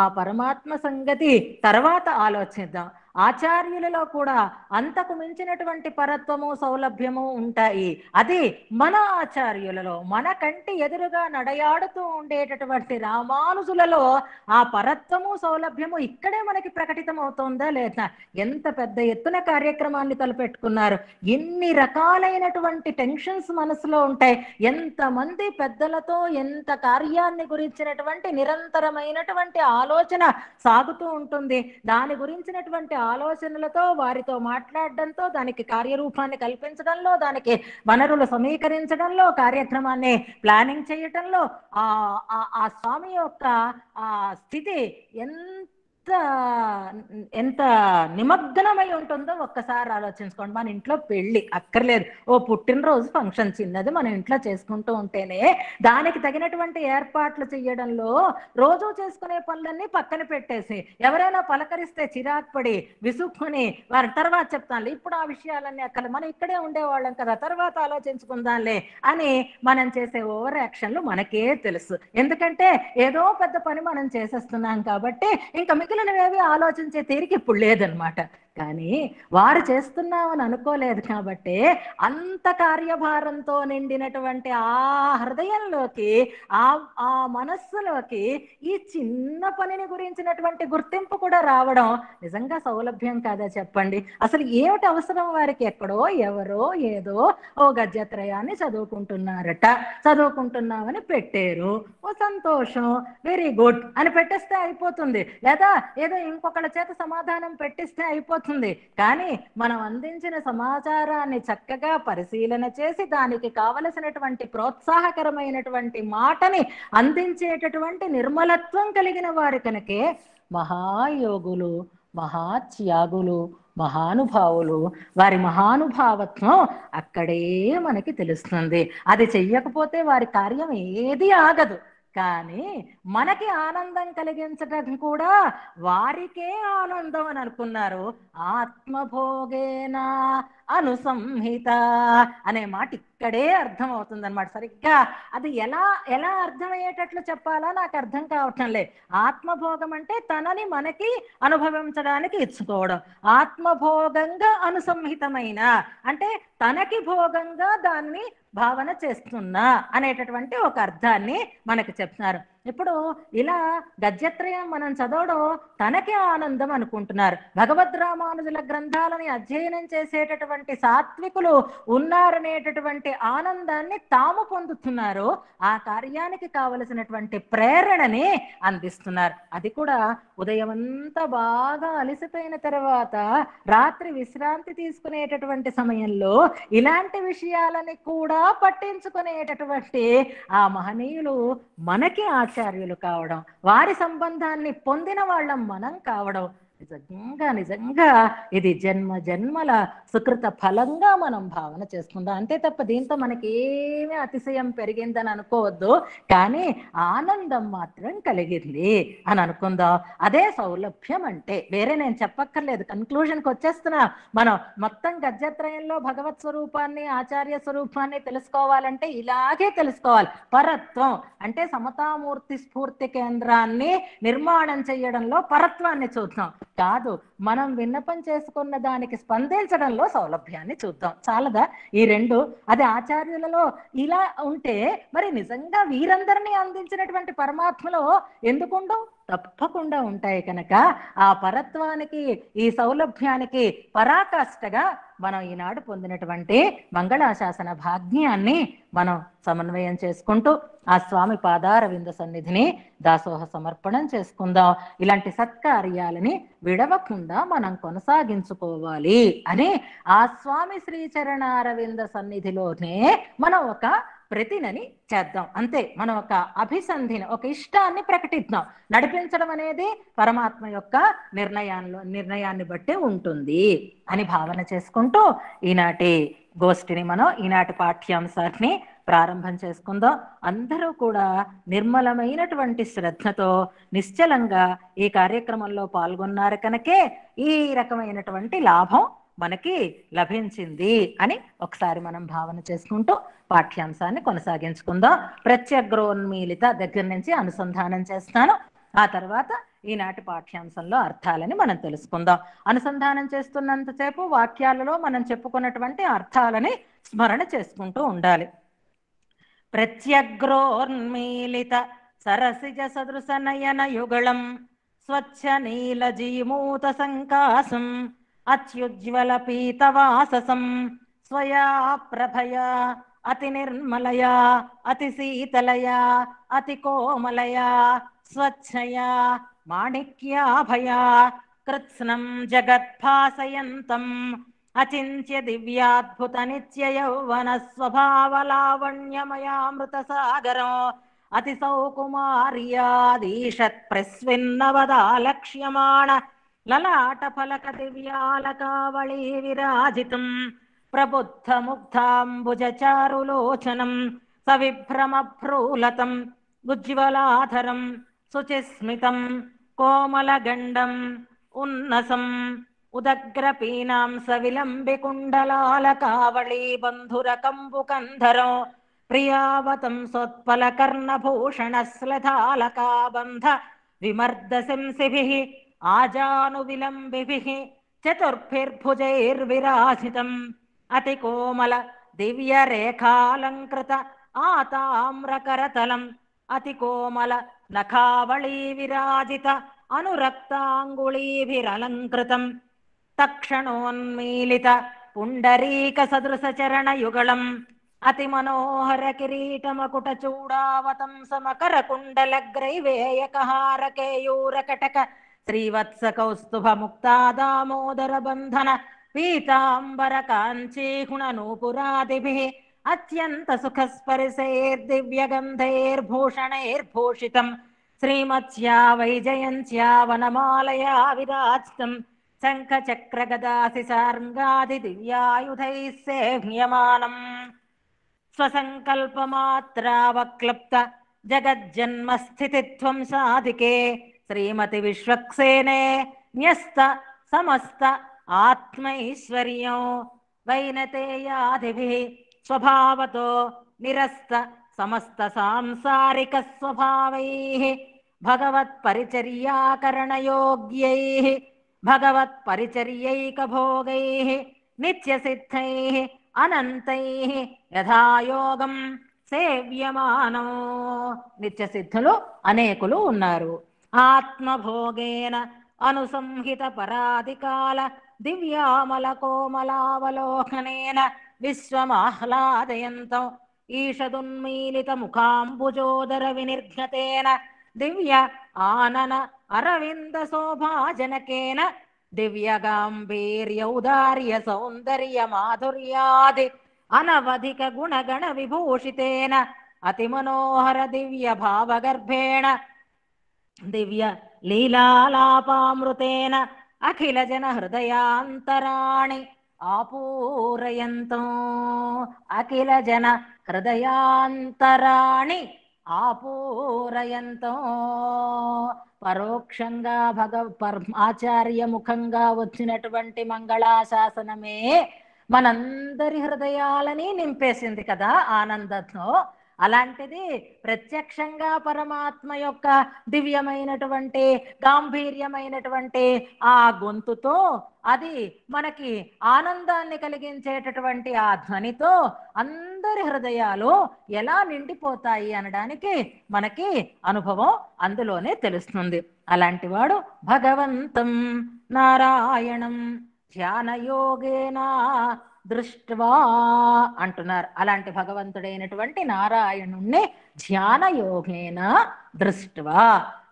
ఆ పరమాత్మ సంగతి తర్వాత ఆలోచిద్దాం ఆచార్యులలో కూడా అంతకు మించినటువంటి పరత్వము సౌలభ్యము ఉంటాయి అది మన ఆచార్యులలో మన కంటి ఎదురుగా నడయాడుతూ ఉండేటటువంటి రామానుజులలో ఆ పరత్వము సౌలభ్యము ఇక్కడే మనకి ప్రకటితం అవుతుందా లేదా ఎంత పెద్ద ఎత్తున కార్యక్రమాన్ని తలపెట్టుకున్నారు ఎన్ని రకాలైనటువంటి టెన్షన్స్ మనసులో ఉంటాయి ఎంతమంది పెద్దలతో ఎంత కార్యాన్ని గురించినటువంటి నిరంతరమైనటువంటి ఆలోచన సాగుతూ ఉంటుంది దాని గురించినటువంటి ఆలోచనలతో వారితో మాట్లాడడంతో దానికి కార్యరూపాన్ని కల్పించడంలో దానికి వనరులు సమీకరించడంలో కార్యక్రమాన్ని ప్లానింగ్ చేయటంలో ఆ స్వామి యొక్క ఆ స్థితి ఎంత ఎంత ఎంత నిమగ్నమై ఉంటుందో ఒక్కసారి ఆలోచించుకోండి మన ఇంట్లో పెళ్ళి అక్కర్లేదు ఓ పుట్టినరోజు ఫంక్షన్ చిన్నది మనం ఇంట్లో చేసుకుంటూ ఉంటేనే దానికి తగినటువంటి ఏర్పాట్లు చేయడంలో రోజు చేసుకునే పనులన్నీ పక్కన పెట్టేసి ఎవరైనా పలకరిస్తే చిరాకు పడి విసుక్కుని వారి తర్వాత చెప్తాను ఇప్పుడు ఆ విషయాలన్నీ అక్కడ మనం ఇక్కడే ఉండేవాళ్ళం కదా తర్వాత ఆలోచించుకుందాంలే అని మనం చేసే ఓవర్ యాక్షన్లు మనకే తెలుసు ఎందుకంటే ఏదో పెద్ద పని మనం చేసేస్తున్నాం కాబట్టి ఇంకా మిగతా పరిస్థితులను ఏవి ఆలోచించే తీరికి ఇప్పుడు లేదనమాట కానీ వారు చేస్తున్నామని అనుకోలేదు కాబట్టి అంత కార్యభారంతో నిండినటువంటి ఆ హృదయంలోకి ఆ ఆ మనస్సులోకి ఈ చిన్న పనిని గురించినటువంటి గుర్తింపు కూడా రావడం నిజంగా సౌలభ్యం కాదా చెప్పండి అసలు ఏమిటి అవసరం వారికి ఎక్కడో ఎవరో ఏదో ఓ గద్యత్రయాన్ని చదువుకుంటున్నారట చదువుకుంటున్నామని పెట్టారు ఓ సంతోషం వెరీ గుడ్ అని పెట్టేస్తే అయిపోతుంది లేదా ఏదో ఇంకొకళ్ళ చేత సమాధానం పెట్టిస్తే అయిపోతుంది మారుతుంది కానీ మనం అందించిన సమాచారాన్ని చక్కగా పరిశీలన చేసి దానికి కావలసినటువంటి ప్రోత్సాహకరమైనటువంటి మాటని అందించేటటువంటి నిర్మలత్వం కలిగిన వారి కనుకే మహాయోగులు మహాత్యాగులు మహానుభావులు వారి మహానుభావత్వం అక్కడే మనకి తెలుస్తుంది అది చెయ్యకపోతే వారి కార్యం ఏది ఆగదు కానీ మనకి ఆనందం కలిగించటం కూడా వారికే ఆనందం అని అనుకున్నారు ఆత్మభోగేనా అనుసంహిత అనే మాట ఇక్కడే అర్థం అవుతుంది అనమాట సరిగ్గా అది ఎలా ఎలా అర్థమయ్యేటట్లు చెప్పాలా నాకు అర్థం కావటం లే ఆత్మభోగం అంటే తనని మనకి అనుభవించడానికి ఇచ్చుకోవడం ఆత్మభోగంగా అనుసంహితమైన అంటే తనకి భోగంగా దాన్ని భావన చేస్తున్నా అనేటటువంటి ఒక అర్థాన్ని మనకు చెప్తున్నారు ఇప్పుడు ఇలా గద్యత్రయం మనం చదవడం తనకే ఆనందం అనుకుంటున్నారు భగవద్ రామానుజుల గ్రంథాలని అధ్యయనం చేసేటటువంటి సాత్వికులు ఉన్నారనేటటువంటి ఆనందాన్ని తాము పొందుతున్నారు ఆ కార్యానికి కావలసినటువంటి ప్రేరణని అందిస్తున్నారు అది కూడా ఉదయం అంతా బాగా అలసిపోయిన తర్వాత రాత్రి విశ్రాంతి తీసుకునేటటువంటి సమయంలో ఇలాంటి విషయాలని కూడా పట్టించుకునేటటువంటి ఆ మహనీయులు మనకి ఆ ఆచార్యులు కావడం వారి సంబంధాన్ని పొందిన వాళ్ళం మనం కావడం నిజంగా నిజంగా ఇది జన్మ జన్మల సుకృత ఫలంగా మనం భావన చేసుకుందాం అంతే తప్ప దీంతో మనకి ఏమీ అతిశయం పెరిగిందని అనుకోవద్దు కానీ ఆనందం మాత్రం కలిగింది అని అనుకుందాం అదే సౌలభ్యం అంటే వేరే నేను చెప్పక్కర్లేదు కన్క్లూషన్కి వచ్చేస్తున్నా మనం మొత్తం గజత్రయంలో భగవత్ స్వరూపాన్ని ఆచార్య స్వరూపాన్ని తెలుసుకోవాలంటే ఇలాగే తెలుసుకోవాలి పరత్వం అంటే సమతామూర్తి స్ఫూర్తి కేంద్రాన్ని నిర్మాణం చేయడంలో పరత్వాన్ని చూద్దాం adaptado మనం విన్నపం చేసుకున్న దానికి స్పందించడంలో సౌలభ్యాన్ని చూద్దాం చాలదా ఈ రెండు అది ఆచార్యులలో ఇలా ఉంటే మరి నిజంగా వీరందరినీ అందించినటువంటి పరమాత్మలో ఎందుకుండవు తప్పకుండా ఉంటాయి కనుక ఆ పరత్వానికి ఈ సౌలభ్యానికి పరాకాష్ఠగా మనం ఈనాడు పొందినటువంటి మంగళాశాసన భాగ్యాన్ని మనం సమన్వయం చేసుకుంటూ ఆ స్వామి పాదార వింద సన్నిధిని దాసోహ సమర్పణం చేసుకుందాం ఇలాంటి సత్కార్యాలని విడవకుండా లేకుండా మనం కొనసాగించుకోవాలి అని ఆ స్వామి అరవింద సన్నిధిలోనే మనం ఒక ప్రతినని చేద్దాం అంతే మనం ఒక అభిసంధిని ఒక ఇష్టాన్ని ప్రకటిద్దాం నడిపించడం అనేది పరమాత్మ యొక్క నిర్ణయాల్లో నిర్ణయాన్ని బట్టే ఉంటుంది అని భావన చేసుకుంటూ ఈనాటి గోష్ఠిని మనం ఈనాటి పాఠ్యాంశాన్ని ప్రారంభం చేసుకుందో అందరూ కూడా నిర్మలమైనటువంటి శ్రద్ధతో నిశ్చలంగా ఈ కార్యక్రమంలో పాల్గొన్నారు కనుకే ఈ రకమైనటువంటి లాభం మనకి లభించింది అని ఒకసారి మనం భావన చేసుకుంటూ పాఠ్యాంశాన్ని కొనసాగించుకుందాం ప్రత్యగ్రోన్మీలిత దగ్గర నుంచి అనుసంధానం చేస్తాను ఆ తర్వాత ఈనాటి పాఠ్యాంశంలో అర్థాలని మనం తెలుసుకుందాం అనుసంధానం చేస్తున్నంతసేపు వాక్యాలలో మనం చెప్పుకున్నటువంటి అర్థాలని స్మరణ చేసుకుంటూ ఉండాలి ప్రత్యగ్రోన్మీలిత సరసిజ సదృశ నయన యుగళం స్వచ్ఛ నీల జీమూత సంకాసం అత్యుజ్వల పీతవాససం స్వయా ప్రభయా అతి నిర్మలయా అతి శీతలయా అతి కోమలయా స్వచ్ఛయా మాణిక్యాభయా కృత్స్నం జగద్భాసయంతం అచింత్య దివ్యాద్భుత నిత్య యౌవన స్వభావలావణ్యమయామృతసాగరం అతి సౌకుమార్యాదీషత్ ప్రస్విన్నవదాలక్ష్యమాణ లలాట ఫలక దివ్యాలకావళి విరాజితం ప్రబుద్ధ ముగ్ధాంబుజ చారులోచనం సవిభ్రమ భ్రూలతం ఉజ్వలాధరం శుచిస్మితం కోమలగండం ఉన్నసం ఉదగ్ర పీనాంస విలంబి కుండలాల కావళి బంధుర కంబు కంధరం ప్రియావతం సోత్పల కర్ణభూషణ శ్లధాలకా బంధ అతి కోమల దివ్య రేఖాలంకృత ఆతామ్రకరతలం అతి కోమల నఖావళీ విరాజిత అనురక్తాంగుళీభిరలంకృతం తక్షణోన్మీలిత పుండరీక సదృశ చరణ యుగళం అతి మనోహర కిరీటమకుట చూడావతం సమకర కుండల పుండరీకసదృశచరణయుగళం అతిమనోహర కిరీటమకుటచూడావతంసమకరకుండలగ్రైవేయకహారకేయూరకటక శ్రీవత్సకౌస్తుభముక్తా దామోదర బంధన పీతాంబర కాంచీహుణనూపురాదిభిः అత్యంత సుఖస్పరిశైర్దివ్యగంధైర్భూషణైర్భూషితం శ్రీమత్స్యా వైజయంత్యా వనమాలయా విరాజితం शङ्खचक्रगदासिसार्गाधिदिव्यायुधैः सेह्म्यमानम् स्वसङ्कल्पमात्रावक्लृप्त जगज्जन्मस्थितित्वं साधिके विश्वक्सेने न्यस्त समस्त आत्मैश्वर्यो वैनतेयादिभिः स्वभावतो निरस्त समस्तसांसारिकस्वभावैः भगवत्परिचर्याकरणयोग्यैः భగవత్ నిత్య సిద్ధై అనంతై యథాయోగం సేవ్యమానో నిత్యసిద్ధులు అనేకులు ఉన్నారు ఆత్మభోగేన అనుసంహిత పరాధికాల దివ్యామల కోమలావలోకనేన విశ్వమాహ్లాదయంతం ఈషదున్మీలిత ముఖాంబుజోదర వినిర్ఘతేన దివ్య ఆనన अरविन्दशोभाजनकेन दिव्यगाम्भीर्यौदार्य सौन्दर्यमाधुर्यादि अनवधिकगुणगणविभूषितेन अतिमनोहर दिव्यभावगर्भेण दिव्यलीलालापामृतेन अखिलजनहृदयान्तराणि आपूरयन्तो अखिलजन हृदयान्तराणि आपूरयन्तो పరోక్షంగా భగ పర్ ఆచార్య ముఖంగా వచ్చినటువంటి మంగళాశాసనమే మనందరి హృదయాలని నింపేసింది కదా ఆనందంతో అలాంటిది ప్రత్యక్షంగా పరమాత్మ యొక్క దివ్యమైనటువంటి గాంభీర్యమైనటువంటి ఆ గొంతుతో అది మనకి ఆనందాన్ని కలిగించేటటువంటి ఆ ధ్వనితో అందరి హృదయాలు ఎలా నిండిపోతాయి అనడానికి మనకి అనుభవం అందులోనే తెలుస్తుంది అలాంటి వాడు భగవంతం నారాయణం ధ్యానయోగేనా దృష్వా అంటున్నారు అలాంటి భగవంతుడైనటువంటి నారాయణుణ్ణి ధ్యాన యోగేన దృష్వా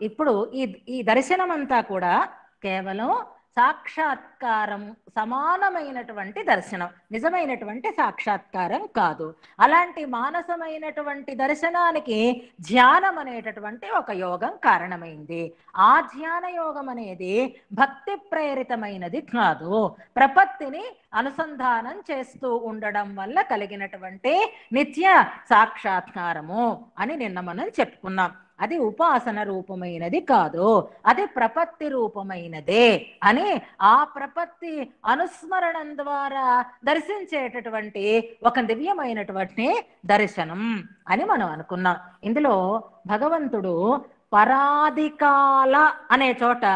ఇప్పుడు ఈ ఈ దర్శనమంతా కూడా కేవలం సాక్షాత్ సాక్షాత్కారం సమానమైనటువంటి దర్శనం నిజమైనటువంటి సాక్షాత్కారం కాదు అలాంటి మానసమైనటువంటి దర్శనానికి ధ్యానం అనేటటువంటి ఒక యోగం కారణమైంది ఆ ధ్యాన యోగం అనేది భక్తి ప్రేరితమైనది కాదు ప్రపత్తిని అనుసంధానం చేస్తూ ఉండడం వల్ల కలిగినటువంటి నిత్య సాక్షాత్కారము అని నిన్న మనం చెప్పుకున్నాం అది ఉపాసన రూపమైనది కాదు అది ప్రపత్తి రూపమైనదే అని ఆ ప్రప గణపతి అనుస్మరణం ద్వారా దర్శించేటటువంటి ఒక దివ్యమైనటువంటి దర్శనం అని మనం అనుకున్నాం ఇందులో భగవంతుడు పరాధికాల అనే చోట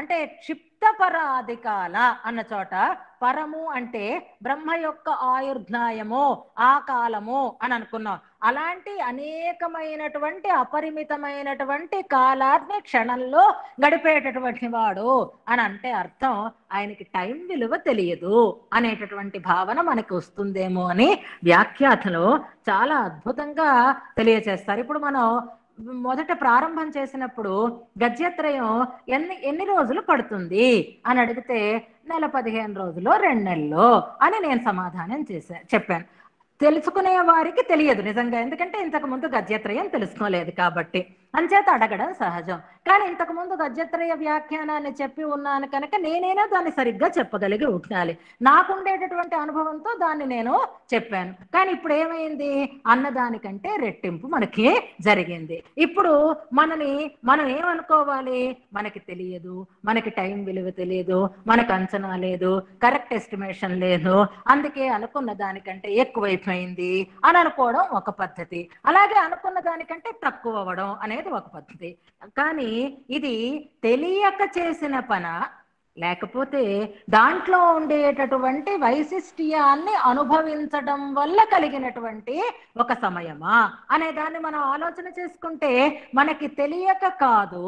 అంటే క్షిప్ చిత్తపరాధికాల అన్న చోట పరము అంటే బ్రహ్మ యొక్క ఆయుర్ధ్నాయము ఆ కాలము అని అనుకున్నాం అలాంటి అనేకమైనటువంటి అపరిమితమైనటువంటి కాలాన్ని క్షణంలో గడిపేటటువంటి వాడు అని అంటే అర్థం ఆయనకి టైం విలువ తెలియదు అనేటటువంటి భావన మనకి వస్తుందేమో అని వ్యాఖ్యాతలు చాలా అద్భుతంగా తెలియచేస్తారు ఇప్పుడు మనం మొదట ప్రారంభం చేసినప్పుడు గజ్యత్రయం ఎన్ని ఎన్ని రోజులు పడుతుంది అని అడిగితే నెల పదిహేను రోజులు రెండు నెలలు అని నేను సమాధానం చేశాను చెప్పాను తెలుసుకునే వారికి తెలియదు నిజంగా ఎందుకంటే ఇంతకు ముందు గజ్యత్రయం తెలుసుకోలేదు కాబట్టి అంచేత అడగడం సహజం కానీ ఇంతకు ముందు గజత్రయ వ్యాఖ్యానాన్ని చెప్పి ఉన్నాను కనుక నేనైనా దాన్ని సరిగ్గా చెప్పగలిగి ఉండాలి నాకుండేటటువంటి అనుభవంతో దాన్ని నేను చెప్పాను కానీ ఇప్పుడు ఏమైంది అన్నదానికంటే రెట్టింపు మనకి జరిగింది ఇప్పుడు మనని మనం ఏమనుకోవాలి మనకి తెలియదు మనకి టైం విలువ తెలియదు మనకు అంచనా లేదు కరెక్ట్ ఎస్టిమేషన్ లేదు అందుకే అనుకున్న దానికంటే ఎక్కువైపోయింది అని అనుకోవడం ఒక పద్ధతి అలాగే అనుకున్న దానికంటే తక్కువ అవ్వడం అనే అనేది ఒక పద్ధతి కానీ ఇది తెలియక చేసిన పన లేకపోతే దాంట్లో ఉండేటటువంటి వైశిష్ట్యాన్ని అనుభవించడం వల్ల కలిగినటువంటి ఒక సమయమా అనే దాన్ని మనం ఆలోచన చేసుకుంటే మనకి తెలియక కాదు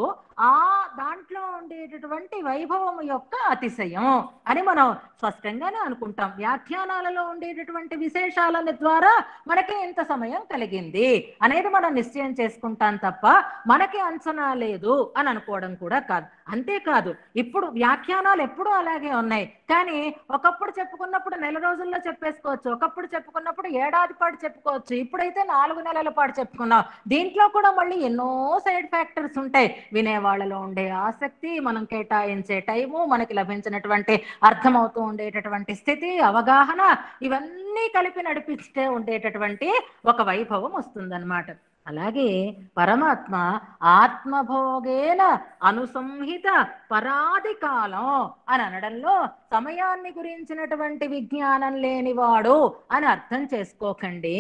ఆ దాంట్లో ఉండేటటువంటి వైభవం యొక్క అతిశయం అని మనం స్పష్టంగానే అనుకుంటాం వ్యాఖ్యానాలలో ఉండేటటువంటి విశేషాలని ద్వారా మనకి ఇంత సమయం కలిగింది అనేది మనం నిశ్చయం చేసుకుంటాం తప్ప మనకి అంచనా లేదు అని అనుకోవడం కూడా కాదు అంతేకాదు ఇప్పుడు వ్యాఖ్యానాలు ఎప్పుడూ అలాగే ఉన్నాయి కానీ ఒకప్పుడు చెప్పుకున్నప్పుడు నెల రోజుల్లో చెప్పేసుకోవచ్చు ఒకప్పుడు చెప్పుకున్నప్పుడు ఏడాది పాటు చెప్పుకోవచ్చు ఇప్పుడైతే నాలుగు నెలల పాటు చెప్పుకున్నాం దీంట్లో కూడా మళ్ళీ ఎన్నో సైడ్ ఫ్యాక్టర్స్ ఉంటాయి వినేవాళ్ళు వాళ్ళలో ఉండే ఆసక్తి మనం కేటాయించే టైము మనకి లభించినటువంటి అర్థమవుతూ ఉండేటటువంటి స్థితి అవగాహన ఇవన్నీ కలిపి నడిపిస్తే ఉండేటటువంటి ఒక వైభవం వస్తుందన్నమాట అలాగే పరమాత్మ ఆత్మభోగేన అనుసంహిత పరాది కాలం అని అనడంలో సమయాన్ని గురించినటువంటి విజ్ఞానం లేనివాడు అని అర్థం చేసుకోకండి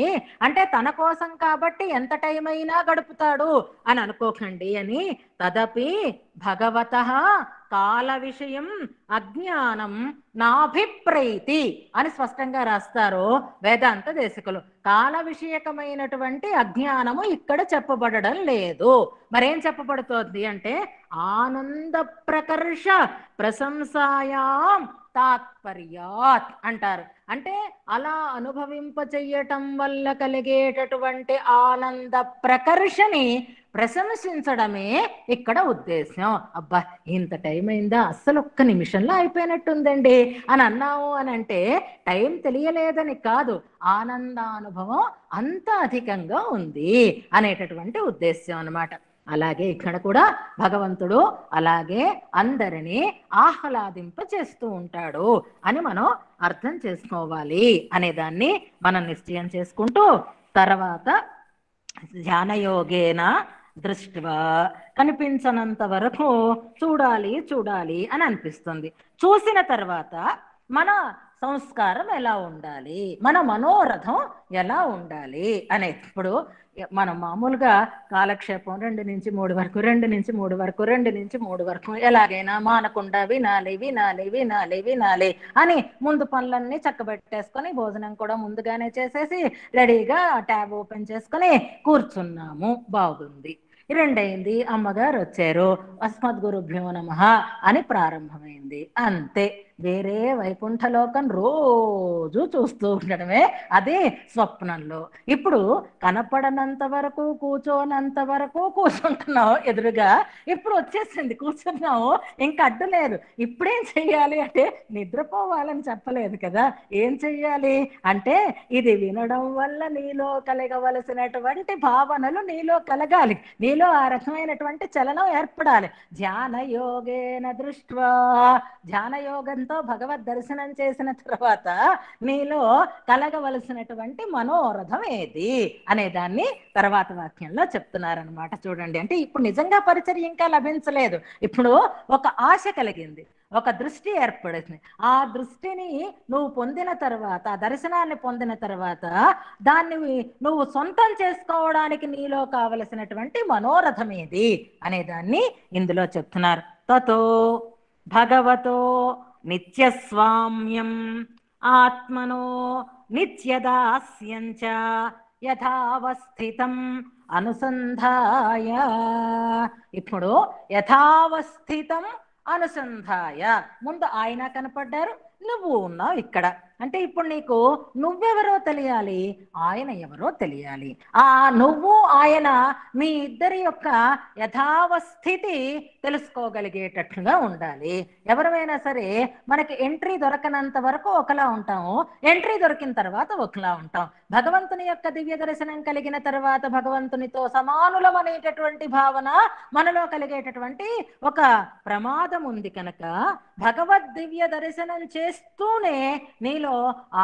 అంటే తన కోసం కాబట్టి ఎంత టైం అయినా గడుపుతాడు అని అనుకోకండి అని తదపి భగవత కాల విషయం అజ్ఞానం నాభిప్రైతి అని స్పష్టంగా రాస్తారు వేదాంత దేశకులు కాల విషయకమైనటువంటి అజ్ఞానము ఇక్కడ చెప్పబడడం లేదు మరేం చెప్పబడుతోంది అంటే ఆనంద ప్రకర్ష ప్రశంసాయాం తాత్పర్యాత్ అంటారు అంటే అలా అనుభవింప చెయ్యటం వల్ల కలిగేటటువంటి ఆనంద ప్రకర్షని ప్రశంసించడమే ఇక్కడ ఉద్దేశం అబ్బా ఇంత టైం అయిందా అస్సలు ఒక్క నిమిషంలో అయిపోయినట్టుందండి అని అన్నావు అని అంటే టైం తెలియలేదని కాదు ఆనందానుభవం అంత అధికంగా ఉంది అనేటటువంటి ఉద్దేశం అనమాట అలాగే ఇక్కడ కూడా భగవంతుడు అలాగే అందరినీ ఆహ్లాదింప చేస్తూ ఉంటాడు అని మనం అర్థం చేసుకోవాలి అనేదాన్ని మనం నిశ్చయం చేసుకుంటూ తర్వాత ధ్యానయోగేన దృష్టివా కనిపించనంత వరకు చూడాలి చూడాలి అని అనిపిస్తుంది చూసిన తర్వాత మన సంస్కారం ఎలా ఉండాలి మన మనోరథం ఎలా ఉండాలి అనేప్పుడు మనం మామూలుగా కాలక్షేపం రెండు నుంచి మూడు వరకు రెండు నుంచి మూడు వరకు రెండు నుంచి మూడు వరకు ఎలాగైనా మానకుండా వినాలి వినాలి వినాలి వినాలి అని ముందు పనులన్నీ చక్కబెట్టేసుకొని భోజనం కూడా ముందుగానే చేసేసి రెడీగా ట్యాబ్ ఓపెన్ చేసుకొని కూర్చున్నాము బాగుంది రెండైంది అమ్మగారు వచ్చారు అస్మద్గురుభ్యో నమ అని ప్రారంభమైంది అంతే వేరే వైకుంఠలోకం రోజు చూస్తూ ఉండడమే అది స్వప్నంలో ఇప్పుడు కనపడనంత వరకు కూర్చోనంత వరకు కూర్చుంటున్నావు ఎదురుగా ఇప్పుడు వచ్చేసింది కూర్చున్నావు ఇంకా అడ్డు లేదు ఇప్పుడేం చెయ్యాలి అంటే నిద్రపోవాలని చెప్పలేదు కదా ఏం చెయ్యాలి అంటే ఇది వినడం వల్ల నీలో కలగవలసినటువంటి భావనలు నీలో కలగాలి నీలో ఆ రకమైనటువంటి చలనం ఏర్పడాలి ధ్యాన యోగేన దృష్ట ధ్యాన యోగం ఆనందంతో భగవద్ దర్శనం చేసిన తర్వాత నీలో కలగవలసినటువంటి మనోరథం ఏది అనే దాన్ని తర్వాత వాక్యంలో చెప్తున్నారనమాట చూడండి అంటే ఇప్పుడు నిజంగా పరిచయం ఇంకా లభించలేదు ఇప్పుడు ఒక ఆశ కలిగింది ఒక దృష్టి ఏర్పడింది ఆ దృష్టిని నువ్వు పొందిన తర్వాత ఆ దర్శనాన్ని పొందిన తర్వాత దాన్ని నువ్వు సొంతం చేసుకోవడానికి నీలో కావలసినటువంటి మనోరథం ఏది అనేదాన్ని ఇందులో చెప్తున్నారు తతో భగవతో నిత్యస్వామ్యం ఆత్మనో నిత్యదాస్యం చ యథావస్థితం అనుసంధాయ ఇప్పుడు యథావస్థితం అనుసంధాయ ముందు ఆయన కనపడ్డారు నువ్వు ఉన్నావు ఇక్కడ అంటే ఇప్పుడు నీకు నువ్వెవరో తెలియాలి ఆయన ఎవరో తెలియాలి ఆ నువ్వు ఆయన మీ ఇద్దరి యొక్క యథావస్థితి తెలుసుకోగలిగేటట్లుగా ఉండాలి ఎవరైనా సరే మనకి ఎంట్రీ దొరకనంత వరకు ఒకలా ఉంటాము ఎంట్రీ దొరికిన తర్వాత ఒకలా ఉంటాం భగవంతుని యొక్క దివ్య దర్శనం కలిగిన తర్వాత భగవంతునితో సమానులం అనేటటువంటి భావన మనలో కలిగేటటువంటి ఒక ప్రమాదం ఉంది కనుక భగవద్ దివ్య దర్శనం చేస్తూనే నీలో ఏమిటో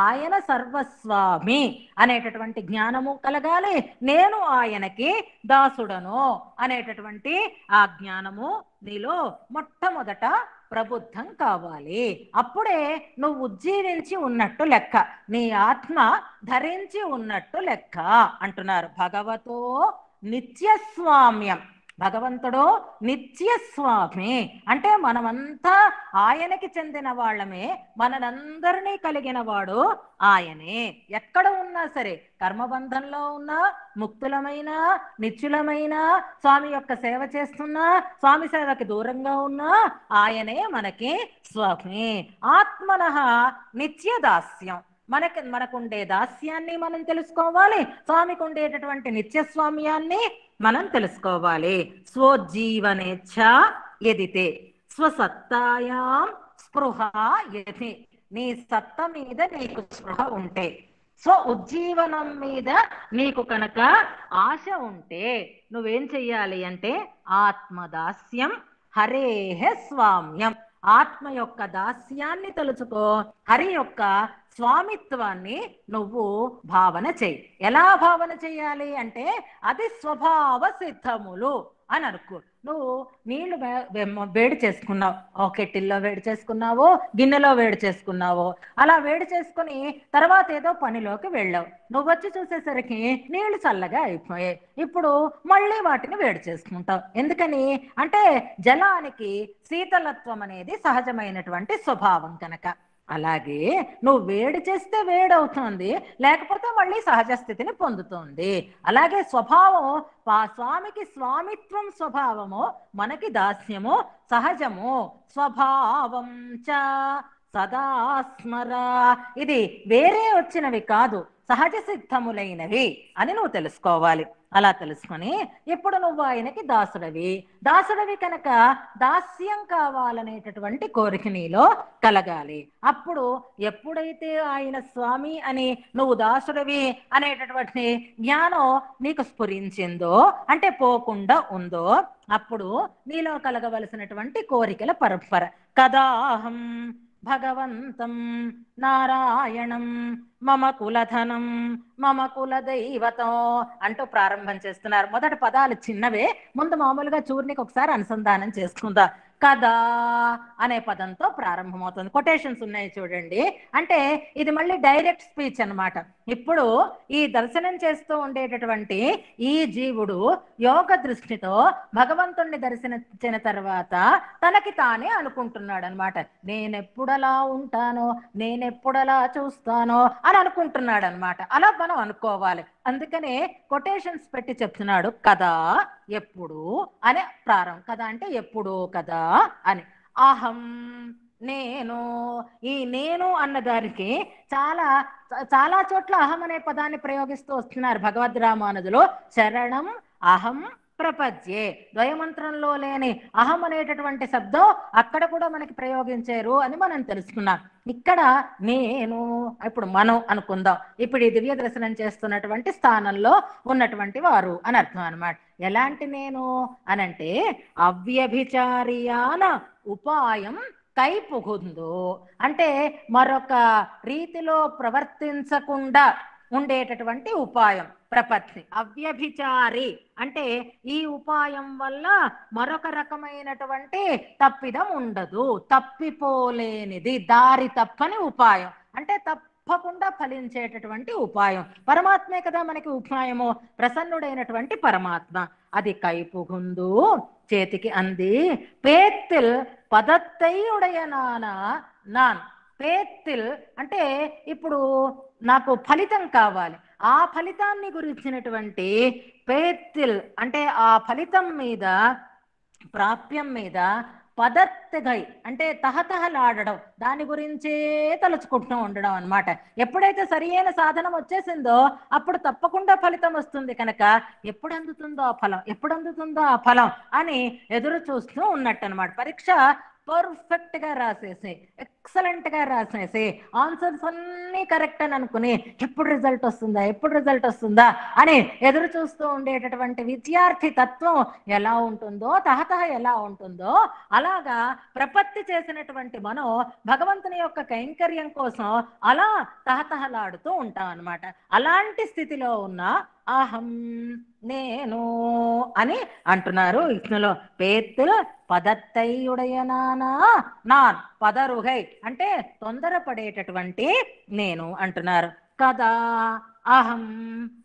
ఆయన సర్వస్వామి అనేటటువంటి జ్ఞానము కలగాలి నేను ఆయనకి దాసుడను అనేటటువంటి ఆ జ్ఞానము నీలో మొట్టమొదట ప్రబుద్ధం కావాలి అప్పుడే నువ్వు ఉజ్జీవించి ఉన్నట్టు లెక్క నీ ఆత్మ ధరించి ఉన్నట్టు లెక్క అంటున్నారు భగవతో నిత్యస్వామ్యం భగవంతుడో నిత్య స్వామి అంటే మనమంతా ఆయనకి చెందిన వాళ్ళమే మనందరినీ కలిగిన వాడు ఆయనే ఎక్కడ ఉన్నా సరే కర్మబంధంలో ఉన్న ముక్తులమైన నిత్యులమైన స్వామి యొక్క సేవ చేస్తున్నా స్వామి సేవకి దూరంగా ఉన్నా ఆయనే మనకి స్వామి ఆత్మన దాస్యం మనకి మనకుండే దాస్యాన్ని మనం తెలుసుకోవాలి స్వామికి ఉండేటటువంటి నిత్యస్వామ్యాన్ని మనం తెలుసుకోవాలి స్వజీవనేచ్ఛ ఎదితే స్వసత్తాయాం స్పృహ ఎది నీ సత్త మీద నీకు స్పృహ ఉంటే స్వ ఉజ్జీవనం మీద నీకు కనుక ఆశ ఉంటే నువ్వేం చెయ్యాలి అంటే ఆత్మదాస్యం హరే స్వామ్యం ఆత్మ యొక్క దాస్యాన్ని తలుచుకో హరి యొక్క స్వామిత్వాన్ని నువ్వు భావన చేయి ఎలా భావన చేయాలి అంటే అది స్వభావ సిద్ధములు అని అనుకో నువ్వు నీళ్లు వేడి చేసుకున్నావు ఓ కెట్టిల్లో వేడి చేసుకున్నావు గిన్నెలో వేడి చేసుకున్నావో అలా వేడి చేసుకుని తర్వాత ఏదో పనిలోకి వెళ్ళావు నువ్వు వచ్చి చూసేసరికి నీళ్లు చల్లగా అయిపోయాయి ఇప్పుడు మళ్ళీ వాటిని వేడి చేసుకుంటావు ఎందుకని అంటే జలానికి శీతలత్వం అనేది సహజమైనటువంటి స్వభావం కనుక అలాగే నువ్వు వేడి చేస్తే వేడవుతుంది లేకపోతే మళ్ళీ సహజ స్థితిని పొందుతుంది అలాగే స్వభావం స్వామికి స్వామిత్వం స్వభావము మనకి దాస్యము సహజము స్వభావం చ సదా ఇది వేరే వచ్చినవి కాదు సహజ సిద్ధములైనవి అని నువ్వు తెలుసుకోవాలి అలా తెలుసుకొని ఇప్పుడు నువ్వు ఆయనకి దాసుడవి దాసుడవి కనుక దాస్యం కావాలనేటటువంటి కోరిక నీలో కలగాలి అప్పుడు ఎప్పుడైతే ఆయన స్వామి అని నువ్వు దాసుడవి అనేటటువంటి జ్ఞానం నీకు స్ఫురించిందో అంటే పోకుండా ఉందో అప్పుడు నీలో కలగవలసినటువంటి కోరికల పరంపర కదాహం భగవంతం నారాయణం మమ కులధనం మమ కులదైవతం అంటూ ప్రారంభం చేస్తున్నారు మొదటి పదాలు చిన్నవే ముందు మామూలుగా చూర్ణికి ఒకసారి అనుసంధానం చేసుకుందా కదా అనే పదంతో ప్రారంభమవుతుంది కొటేషన్స్ ఉన్నాయి చూడండి అంటే ఇది మళ్ళీ డైరెక్ట్ స్పీచ్ అనమాట ఇప్పుడు ఈ దర్శనం చేస్తూ ఉండేటటువంటి ఈ జీవుడు యోగ దృష్టితో భగవంతుణ్ణి దర్శించిన తర్వాత తనకి తానే అనుకుంటున్నాడు అనమాట నేనెప్పుడలా ఉంటానో నేనెప్పుడలా చూస్తానో అని అనుకుంటున్నాడు అనమాట అలా మనం అనుకోవాలి అందుకనే కొటేషన్స్ పెట్టి చెప్తున్నాడు కదా ఎప్పుడు అనే ప్రారంభం కదా అంటే ఎప్పుడు కదా అని అహం నేను ఈ నేను అన్న దానికి చాలా చాలా చోట్ల అహం అనే పదాన్ని ప్రయోగిస్తూ వస్తున్నారు భగవద్ రామానుదులు శరణం అహం ప్రపద్యే ద్వయమంత్రంలో లేని అహం అనేటటువంటి శబ్దం అక్కడ కూడా మనకి ప్రయోగించారు అని మనం తెలుసుకున్నాం ఇక్కడ నేను ఇప్పుడు మనం అనుకుందాం ఇప్పుడు ఈ దివ్య దర్శనం చేస్తున్నటువంటి స్థానంలో ఉన్నటువంటి వారు అని అర్థం అనమాట ఎలాంటి నేను అనంటే అవ్యభిచారియాన ఉపాయం కై అంటే మరొక రీతిలో ప్రవర్తించకుండా ఉండేటటువంటి ఉపాయం ప్రపత్తి అవ్యభిచారి అంటే ఈ ఉపాయం వల్ల మరొక రకమైనటువంటి తప్పిదం ఉండదు తప్పిపోలేనిది దారి తప్పని ఉపాయం అంటే తప్పకుండా ఫలించేటటువంటి ఉపాయం పరమాత్మే కదా మనకి ఉపాయము ప్రసన్నుడైనటువంటి పరమాత్మ అది కైపుగుందు చేతికి అంది పేత్తిల్ పదత్తయుడయ నానా నాన్ పేత్తిల్ అంటే ఇప్పుడు నాకు ఫలితం కావాలి ఆ ఫలితాన్ని గురించినటువంటి పేతిల్ అంటే ఆ ఫలితం మీద ప్రాప్యం మీద పదత్తెగై అంటే తహతహలాడడం దాని గురించే తలుచుకుంటూ ఉండడం అనమాట ఎప్పుడైతే సరియైన సాధనం వచ్చేసిందో అప్పుడు తప్పకుండా ఫలితం వస్తుంది కనుక ఎప్పుడు అందుతుందో ఆ ఫలం ఎప్పుడు అందుతుందో ఆ ఫలం అని ఎదురు చూస్తూ ఉన్నట్టు అనమాట పరీక్ష పర్ఫెక్ట్గా రాసేసి ఎక్సలెంట్గా రాసేసి ఆన్సర్స్ అన్నీ కరెక్ట్ అని అనుకుని ఎప్పుడు రిజల్ట్ వస్తుందా ఎప్పుడు రిజల్ట్ వస్తుందా అని ఎదురు చూస్తూ ఉండేటటువంటి విద్యార్థి తత్వం ఎలా ఉంటుందో తహతహ ఎలా ఉంటుందో అలాగా ప్రపత్తి చేసినటువంటి మనం భగవంతుని యొక్క కైంకర్యం కోసం అలా తహతహలాడుతూ ఉంటాం అనమాట అలాంటి స్థితిలో ఉన్న అహం నేను అని అంటున్నారు ఇష్ణులో పేత్తుల పదత్తయుడయ నానా నాన్ పదరుహై అంటే తొందరపడేటటువంటి నేను అంటున్నారు కదా అహం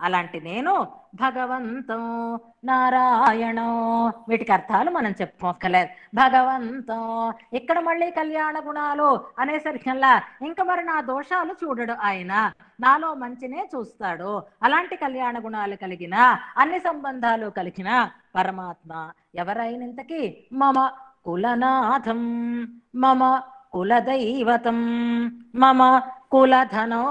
అలాంటి నేను భగవంతో నారాయణో వీటికి అర్థాలు మనం చెప్పుకోకలేదు భగవంతో ఇక్కడ మళ్ళీ కళ్యాణ గుణాలు అనేసరికల్లా ఇంకా మరి నా దోషాలు చూడడు ఆయన నాలో మంచినే చూస్తాడు అలాంటి కళ్యాణ గుణాలు కలిగిన అన్ని సంబంధాలు కలిగిన పరమాత్మ ఎవరైన ఇంతకీ మమ కులనాథం మమ కులదైవతం మమ కులధనో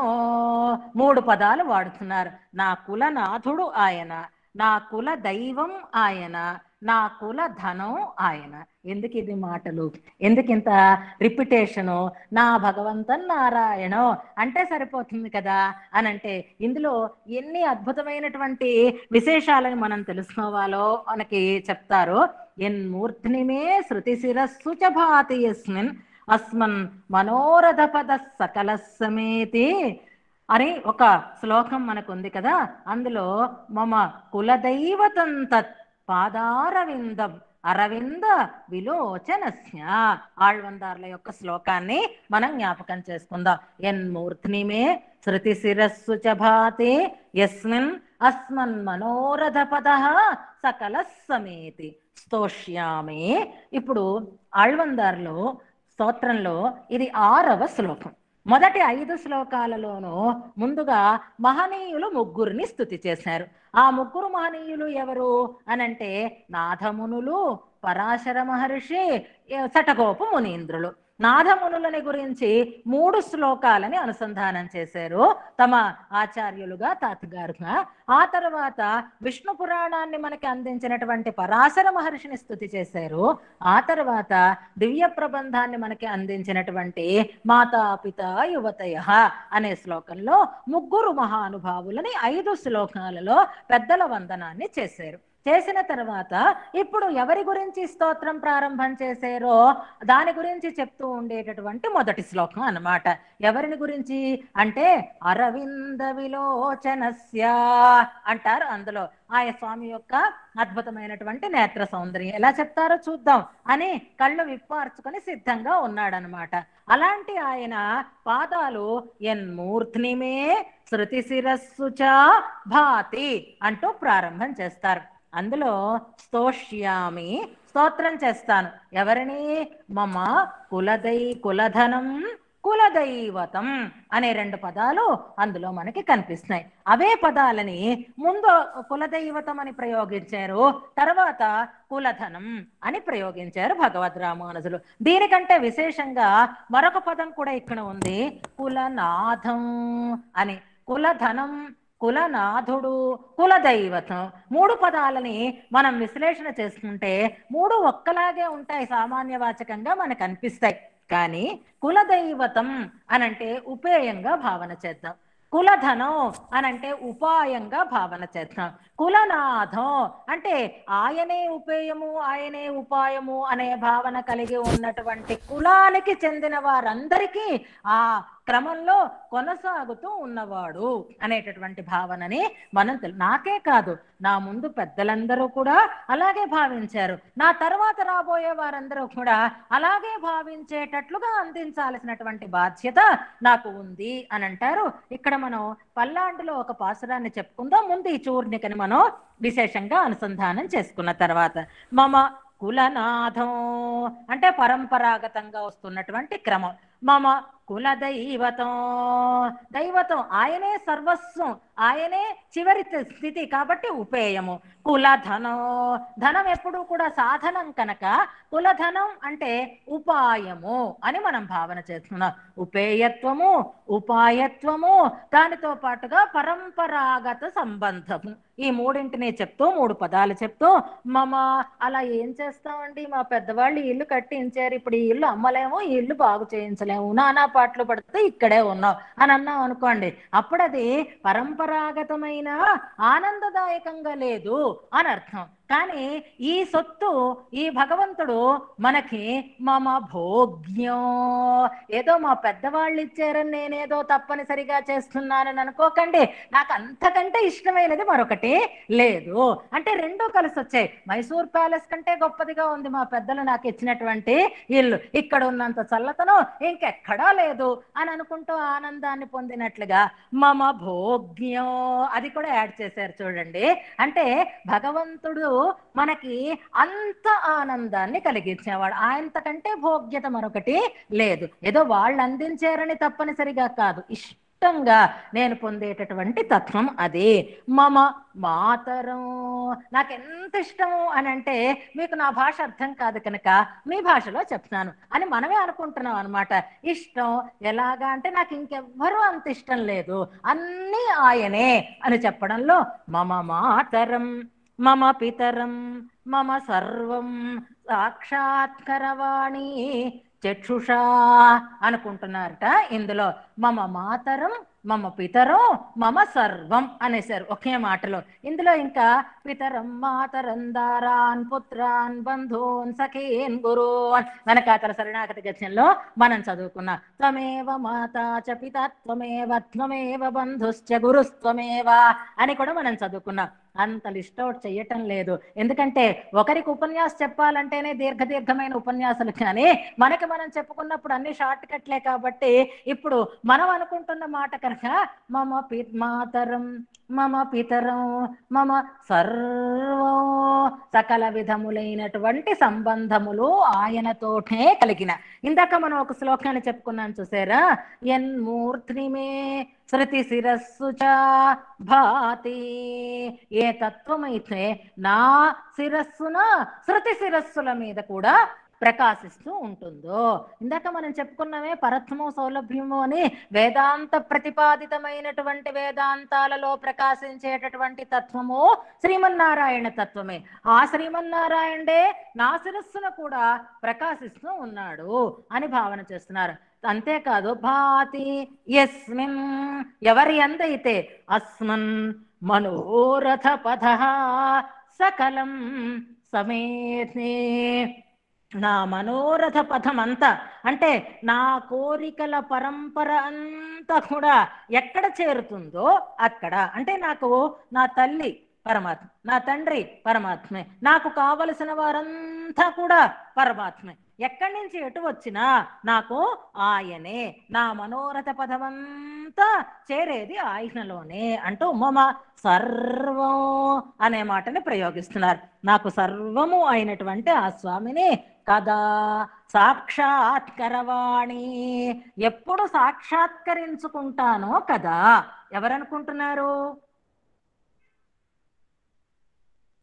మూడు పదాలు వాడుతున్నారు నా కులనాథుడు ఆయన నా కుల దైవం ఆయన నా కుల ధనం ఆయన ఎందుకు ఇది మాటలు ఎందుకింత రిపిటేషను నా భగవంతన్ నారాయణో అంటే సరిపోతుంది కదా అని అంటే ఇందులో ఎన్ని అద్భుతమైనటువంటి విశేషాలను మనం తెలుసుకోవాలో మనకి చెప్తారో ఎన్ మూర్తినిమే శృతి శిరస్సు చ అస్మన్ మనోరథపద సకల సమేతి అని ఒక శ్లోకం మనకు ఉంది కదా అందులో మమ కులదైవతం తత్ పాదారవిందం అరవింద విలోచనస్య ఆళ్వందార్ల యొక్క శ్లోకాన్ని మనం జ్ఞాపకం చేసుకుందాం ఎన్ మూర్తిని మే శృతి శిరస్సు చ భాతి యస్మిన్ అస్మన్ మనోరథ పద సకల సమేతి స్తోష్యామి ఇప్పుడు ఆళ్వందార్లో స్తోత్రంలో ఇది ఆరవ శ్లోకం మొదటి ఐదు శ్లోకాలలోనూ ముందుగా మహనీయులు ముగ్గురిని స్థుతి చేశారు ఆ ముగ్గురు మహనీయులు ఎవరు అనంటే నాథమునులు పరాశర మహర్షి సటగోపు మునీంద్రులు నాదమునులని గురించి మూడు శ్లోకాలని అనుసంధానం చేశారు తమ ఆచార్యులుగా తాతగారుగా ఆ తర్వాత విష్ణు పురాణాన్ని మనకి అందించినటువంటి పరాశర మహర్షిని స్థుతి చేశారు ఆ తర్వాత దివ్య ప్రబంధాన్ని మనకి అందించినటువంటి మాతాపిత యువతయ అనే శ్లోకంలో ముగ్గురు మహానుభావులని ఐదు శ్లోకాలలో పెద్దల వందనాన్ని చేశారు చేసిన తర్వాత ఇప్పుడు ఎవరి గురించి స్తోత్రం ప్రారంభం చేశారో దాని గురించి చెప్తూ ఉండేటటువంటి మొదటి శ్లోకం అనమాట ఎవరిని గురించి అంటే అరవింద విలోచనస్య అంటారు అందులో ఆయ స్వామి యొక్క అద్భుతమైనటువంటి నేత్ర సౌందర్యం ఎలా చెప్తారో చూద్దాం అని కళ్ళు విప్పార్చుకొని సిద్ధంగా ఉన్నాడనమాట అలాంటి ఆయన పాదాలు ఎన్ మూర్తినిమే శృతి శిరస్సుచ భాతి అంటూ ప్రారంభం చేస్తారు అందులో స్తోష్యామి స్తోత్రం చేస్తాను ఎవరిని మమ కులదై కులధనం కులదైవతం అనే రెండు పదాలు అందులో మనకి కనిపిస్తున్నాయి అవే పదాలని ముందు కులదైవతం అని ప్రయోగించారు తర్వాత కులధనం అని ప్రయోగించారు భగవద్ రామానుజులు దీనికంటే విశేషంగా మరొక పదం కూడా ఇక్కడ ఉంది కులనాథం అని కులధనం కులనాథుడు కులదైవతం మూడు పదాలని మనం విశ్లేషణ చేసుకుంటే మూడు ఒక్కలాగే ఉంటాయి సామాన్య వాచకంగా మనకు అనిపిస్తాయి కానీ కులదైవతం అనంటే ఉపేయంగా భావన చేద్దాం కులధనం అనంటే ఉపాయంగా భావన చేద్దాం కులనాథం అంటే ఆయనే ఉపేయము ఆయనే ఉపాయము అనే భావన కలిగి ఉన్నటువంటి కులానికి చెందిన వారందరికీ ఆ క్రమంలో కొనసాగుతూ ఉన్నవాడు అనేటటువంటి భావనని మనం నాకే కాదు నా ముందు పెద్దలందరూ కూడా అలాగే భావించారు నా తర్వాత రాబోయే వారందరూ కూడా అలాగే భావించేటట్లుగా అందించాల్సినటువంటి బాధ్యత నాకు ఉంది అని అంటారు ఇక్కడ మనం పల్లాండులో ఒక పాసురాన్ని చెప్పుకుందాం ముందు ఈ చూర్ణికని మనం తానో విశేషంగా అనుసంధానం చేసుకున్న తర్వాత మమ కులనాథం అంటే పరంపరాగతంగా వస్తున్నటువంటి క్రమం మమ కుల దైవతం దైవతం ఆయనే సర్వస్వం ఆయనే చివరి స్థితి కాబట్టి ఉపేయము కులధనం ధనం ఎప్పుడూ కూడా సాధనం కనుక కులధనం అంటే ఉపాయము అని మనం భావన చేస్తున్నాం ఉపేయత్వము ఉపాయత్వము దానితో పాటుగా పరంపరాగత సంబంధము ఈ మూడింటిని చెప్తూ మూడు పదాలు చెప్తూ మమ అలా ఏం చేస్తామండి మా పెద్దవాళ్ళు ఇల్లు కట్టించారు ఇప్పుడు ఈ ఇల్లు అమ్మలేము ఈ ఇల్లు బాగు చేయించలేము నేను ఉనానా పాటలు పడితే ఇక్కడే ఉన్నావు అని అన్నాం అనుకోండి అప్పుడది పరంపరాగతమైన ఆనందదాయకంగా లేదు అని అర్థం కానీ ఈ సొత్తు ఈ భగవంతుడు మనకి మమ భోగ్యం ఏదో మా పెద్దవాళ్ళు ఇచ్చారని నేనేదో తప్పనిసరిగా చేస్తున్నానని అనుకోకండి నాకు అంతకంటే ఇష్టమైనది మరొకటి లేదు అంటే రెండూ కలిసి వచ్చాయి మైసూర్ ప్యాలెస్ కంటే గొప్పదిగా ఉంది మా పెద్దలు నాకు ఇచ్చినటువంటి ఇల్లు ఇక్కడ ఉన్నంత చల్లతను ఇంకెక్కడా లేదు అని అనుకుంటూ ఆనందాన్ని పొందినట్లుగా మమ భోగ్యం అది కూడా యాడ్ చేశారు చూడండి అంటే భగవంతుడు మనకి అంత ఆనందాన్ని కలిగించేవాడు ఆయనకంటే భోగ్యత మరొకటి లేదు ఏదో వాళ్ళు అందించారని తప్పనిసరిగా కాదు ఇష్టంగా నేను పొందేటటువంటి తత్వం అది మమ మాతరం నాకు ఎంత ఇష్టము అని అంటే మీకు నా భాష అర్థం కాదు కనుక మీ భాషలో చెప్తున్నాను అని మనమే అనుకుంటున్నాం అనమాట ఇష్టం ఎలాగా అంటే నాకు ఇంకెవ్వరూ అంత ఇష్టం లేదు అన్నీ ఆయనే అని చెప్పడంలో మమ మాతరం మమ పితరం మమ సర్వం సాక్షాత్కరవాణి చక్షుషా అనుకుంటున్నారట ఇందులో మమ మాతరం మమ పితరం మమ సర్వం అనేసారు ఒకే మాటలో ఇందులో ఇంకా పితరం మాతరం దారాన్ పుత్రాన్ బంధూన్ సఖీన్ గురూన్ వెనకాతల శరణాగతి గత్యంలో మనం చదువుకున్నా త్వమేవ మాతా చ పిత త్వమేవ త్వమేవ బంధుశ్చ గురుస్త్వమేవ అని కూడా మనం చదువుకున్నాం అంత లిస్ట్అవుట్ చేయటం లేదు ఎందుకంటే ఒకరికి ఉపన్యాసం చెప్పాలంటేనే దీర్ఘ దీర్ఘమైన ఉపన్యాసాలు కానీ మనకి మనం చెప్పుకున్నప్పుడు అన్ని షార్ట్ కట్లే కాబట్టి ఇప్పుడు మనం అనుకుంటున్న మాట కనుక మమ పి మాతరం మమ పితరం మమ సర్వం సకల విధములైనటువంటి సంబంధములు ఆయనతోటే కలిగిన ఇందాక మనం ఒక శ్లోకాన్ని చెప్పుకున్నాను చూసారా ఎన్ మూర్తిని మే శృతిశిరస్సు చ భాతి ఏ తత్వమైతే నా శిరస్సున శృతి శిరస్సుల మీద కూడా ప్రకాశిస్తూ ఉంటుందో ఇందాక మనం చెప్పుకున్నామే పరత్వము సౌలభ్యము అని వేదాంత ప్రతిపాదితమైనటువంటి వేదాంతాలలో ప్రకాశించేటటువంటి తత్వము శ్రీమన్నారాయణ తత్వమే ఆ శ్రీమన్నారాయణే నా శిరస్సును కూడా ప్రకాశిస్తూ ఉన్నాడు అని భావన చేస్తున్నారు అంతేకాదు భాతి ఎస్మిన్ ఎవరి ఎందైతే అస్మన్ మనోరథ పథ సకలం సమేత్నే నా మనోరథ పథం అంతా అంటే నా కోరికల పరంపర అంతా కూడా ఎక్కడ చేరుతుందో అక్కడ అంటే నాకు నా తల్లి పరమాత్మ నా తండ్రి పరమాత్మే నాకు కావలసిన వారంతా కూడా పరమాత్మే ఎక్కడి నుంచి ఎటు వచ్చినా నాకు ఆయనే నా మనోరథ పదమంతా చేరేది ఆయనలోనే అంటూ మమ సర్వం అనే మాటని ప్రయోగిస్తున్నారు నాకు సర్వము అయినటువంటి ఆ స్వామిని కదా సాక్షాత్కరవాణి ఎప్పుడు సాక్షాత్కరించుకుంటానో కదా ఎవరనుకుంటున్నారు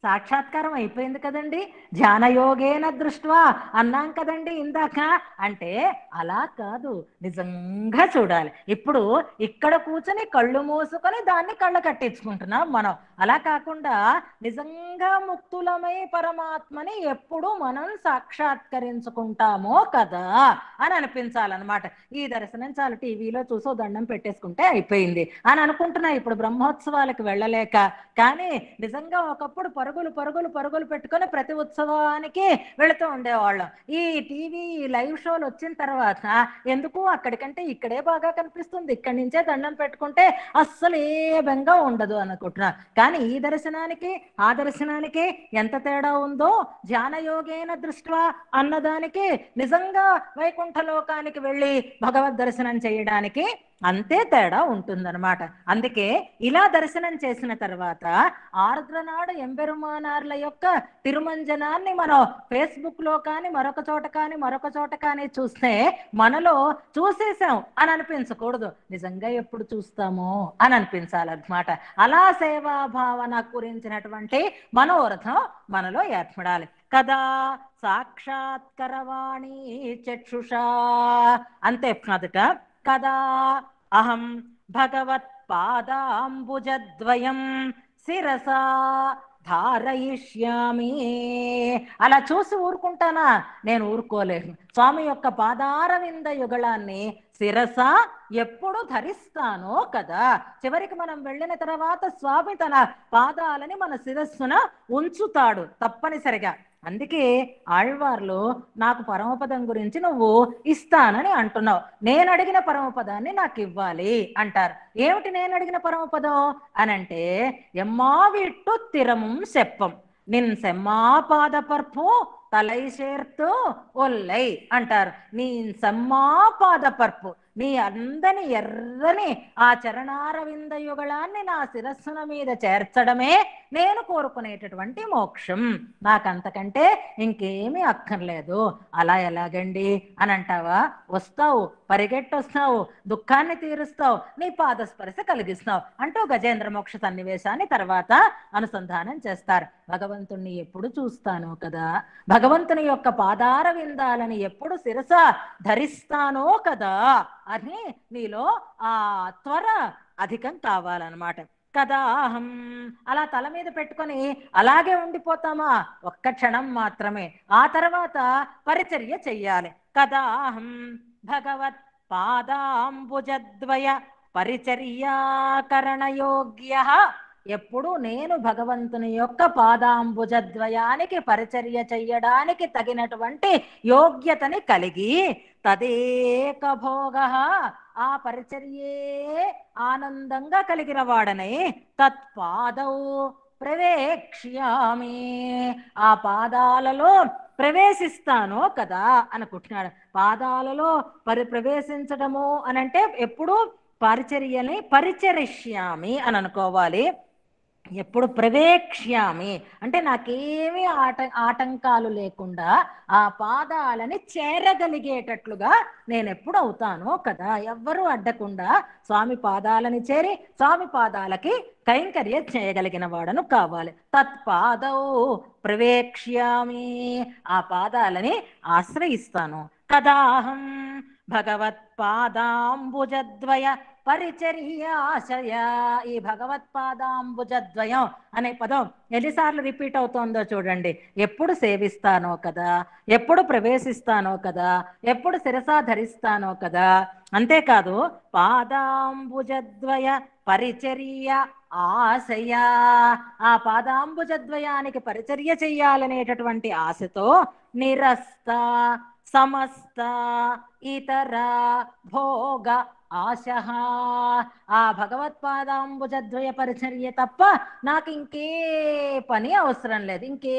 సాక్షాత్కారం అయిపోయింది కదండి ధ్యానయోగేన దృష్ట్వా అన్నాం కదండి ఇందాక అంటే అలా కాదు నిజంగా చూడాలి ఇప్పుడు ఇక్కడ కూర్చొని కళ్ళు మూసుకొని దాన్ని కళ్ళు కట్టించుకుంటున్నాం మనం అలా కాకుండా నిజంగా ముక్తులమై పరమాత్మని ఎప్పుడు మనం సాక్షాత్కరించుకుంటామో కదా అని అనిపించాలన్నమాట ఈ దర్శనం చాలు టీవీలో చూసో దండం పెట్టేసుకుంటే అయిపోయింది అని అనుకుంటున్నా ఇప్పుడు బ్రహ్మోత్సవాలకు వెళ్ళలేక కానీ నిజంగా ఒకప్పుడు పరుగు పరుగులు పరుగులు పరుగులు పెట్టుకొని ప్రతి ఉత్సవానికి వెళుతూ ఉండేవాళ్ళం ఈ టీవీ ఈ లైవ్ షోలు వచ్చిన తర్వాత ఎందుకు అక్కడికంటే ఇక్కడే బాగా కనిపిస్తుంది ఇక్కడి నుంచే దండం పెట్టుకుంటే అస్సలు ఏ బెంగా ఉండదు అనుకుంటున్నా కానీ ఈ దర్శనానికి ఆ దర్శనానికి ఎంత తేడా ఉందో ధ్యానయోగేన దృష్ట్యా అన్నదానికి నిజంగా వైకుంఠలోకానికి వెళ్ళి భగవద్ దర్శనం చేయడానికి అంతే తేడా ఉంటుందన్నమాట అందుకే ఇలా దర్శనం చేసిన తర్వాత ఆర్ద్రనాడు ఎంబెరుమానార్ల యొక్క తిరుమంజనాన్ని మనం ఫేస్బుక్ లో కానీ మరొక చోట కానీ మరొక చోట కానీ చూస్తే మనలో చూసేసాం అని అనిపించకూడదు నిజంగా ఎప్పుడు చూస్తాము అని అనిపించాలన్నమాట అలా సేవా భావన గురించినటువంటి మనోరథం మనలో ఏర్పడాలి కదా సాక్షాత్కరవాణి చక్షుషా అంతే మొదట కదా అహం భగవత్పాదాంబుజద్వయం శిరసా ధారయిష్యామి అలా చూసి ఊరుకుంటానా నేను ఊరుకోలేను స్వామి యొక్క పాదారవింద యుగళాన్ని శిరస ఎప్పుడు ధరిస్తానో కదా చివరికి మనం వెళ్ళిన తర్వాత స్వామి తన పాదాలని మన శిరస్సున ఉంచుతాడు తప్పనిసరిగా అందుకే ఆళ్వార్లు నాకు పరమపదం గురించి నువ్వు ఇస్తానని అంటున్నావు నేను అడిగిన పరమపదాన్ని నాకు ఇవ్వాలి అంటారు ఏమిటి నేను అడిగిన పరమపదం అనంటే ఎమ్మా విట్టు తిరము చెప్పం నిన్ సెమ్మాపాదపర్పు తలై చేర్తూ ఒల్లై అంటారు నీ పర్పు మీ అందని ఎర్రని ఆ చరణారవింద యుగళాన్ని నా శిరస్సున మీద చేర్చడమే నేను కోరుకునేటటువంటి మోక్షం నాకంతకంటే ఇంకేమీ అక్కర్లేదు అలా ఎలాగండి అని అంటావా వస్తావు పరిగెట్టొస్తావు దుఃఖాన్ని తీరుస్తావు నీ పాదస్పర్శ కలిగిస్తావు అంటూ గజేంద్ర మోక్ష సన్నివేశాన్ని తర్వాత అనుసంధానం చేస్తారు భగవంతుణ్ణి ఎప్పుడు చూస్తాను కదా భగవంతుని యొక్క పాదార విందాలని ఎప్పుడు శిరస ధరిస్తానో కదా అని నీలో ఆ త్వర అధికం కావాలన్నమాట కదా అహం అలా తల మీద పెట్టుకొని అలాగే ఉండిపోతామా ఒక్క క్షణం మాత్రమే ఆ తర్వాత పరిచర్య చెయ్యాలి కదా అహం భగవత్ పాదాంబుజద్వయ పరిచర్యాకరణయోగ్య ఎప్పుడు నేను భగవంతుని యొక్క పాదాంబుజద్వయానికి పరిచర్య చెయ్యడానికి తగినటువంటి యోగ్యతని కలిగి తదేక భోగ ఆ పరిచర్యే ఆనందంగా కలిగిన వాడనై తత్పాదౌ ప్రవేక్ష్యామి ఆ పాదాలలో ప్రవేశిస్తాను కదా అనుకుంటున్నాడు పాదాలలో పరి ప్రవేశించడము అనంటే ఎప్పుడూ పరిచర్యని పరిచరిష్యామి అని అనుకోవాలి ఎప్పుడు ప్రవేక్ష్యామి అంటే నాకేమి ఆట ఆటంకాలు లేకుండా ఆ పాదాలని చేరగలిగేటట్లుగా నేను ఎప్పుడు అవుతానో కదా ఎవ్వరు అడ్డకుండా స్వామి పాదాలని చేరి స్వామి పాదాలకి కైంకర్య చేయగలిగిన వాడను కావాలి తత్పాదౌ ప్రవేక్ష్యామి ఆ పాదాలని ఆశ్రయిస్తాను కదాహం భగవత్పాదాంబుజద్వయ పరిచర్యాశయ ఈ భగవత్పాదాంబుజద్వయం అనే పదం ఎన్నిసార్లు రిపీట్ అవుతోందో చూడండి ఎప్పుడు సేవిస్తానో కదా ఎప్పుడు ప్రవేశిస్తానో కదా ఎప్పుడు శిరసా ధరిస్తానో కదా అంతేకాదు పాదాంబుజద్వయ పరిచర్య ఆశయ ఆ పాదాంబుజద్వయానికి పరిచర్య చెయ్యాలనేటటువంటి ఆశతో నిరస్త సమస్త ఇతరా భోగ ఆశ ఆ భగవత్పాదాంబుజద్వయ పరిచర్య తప్ప నాకు ఇంకే పని అవసరం లేదు ఇంకే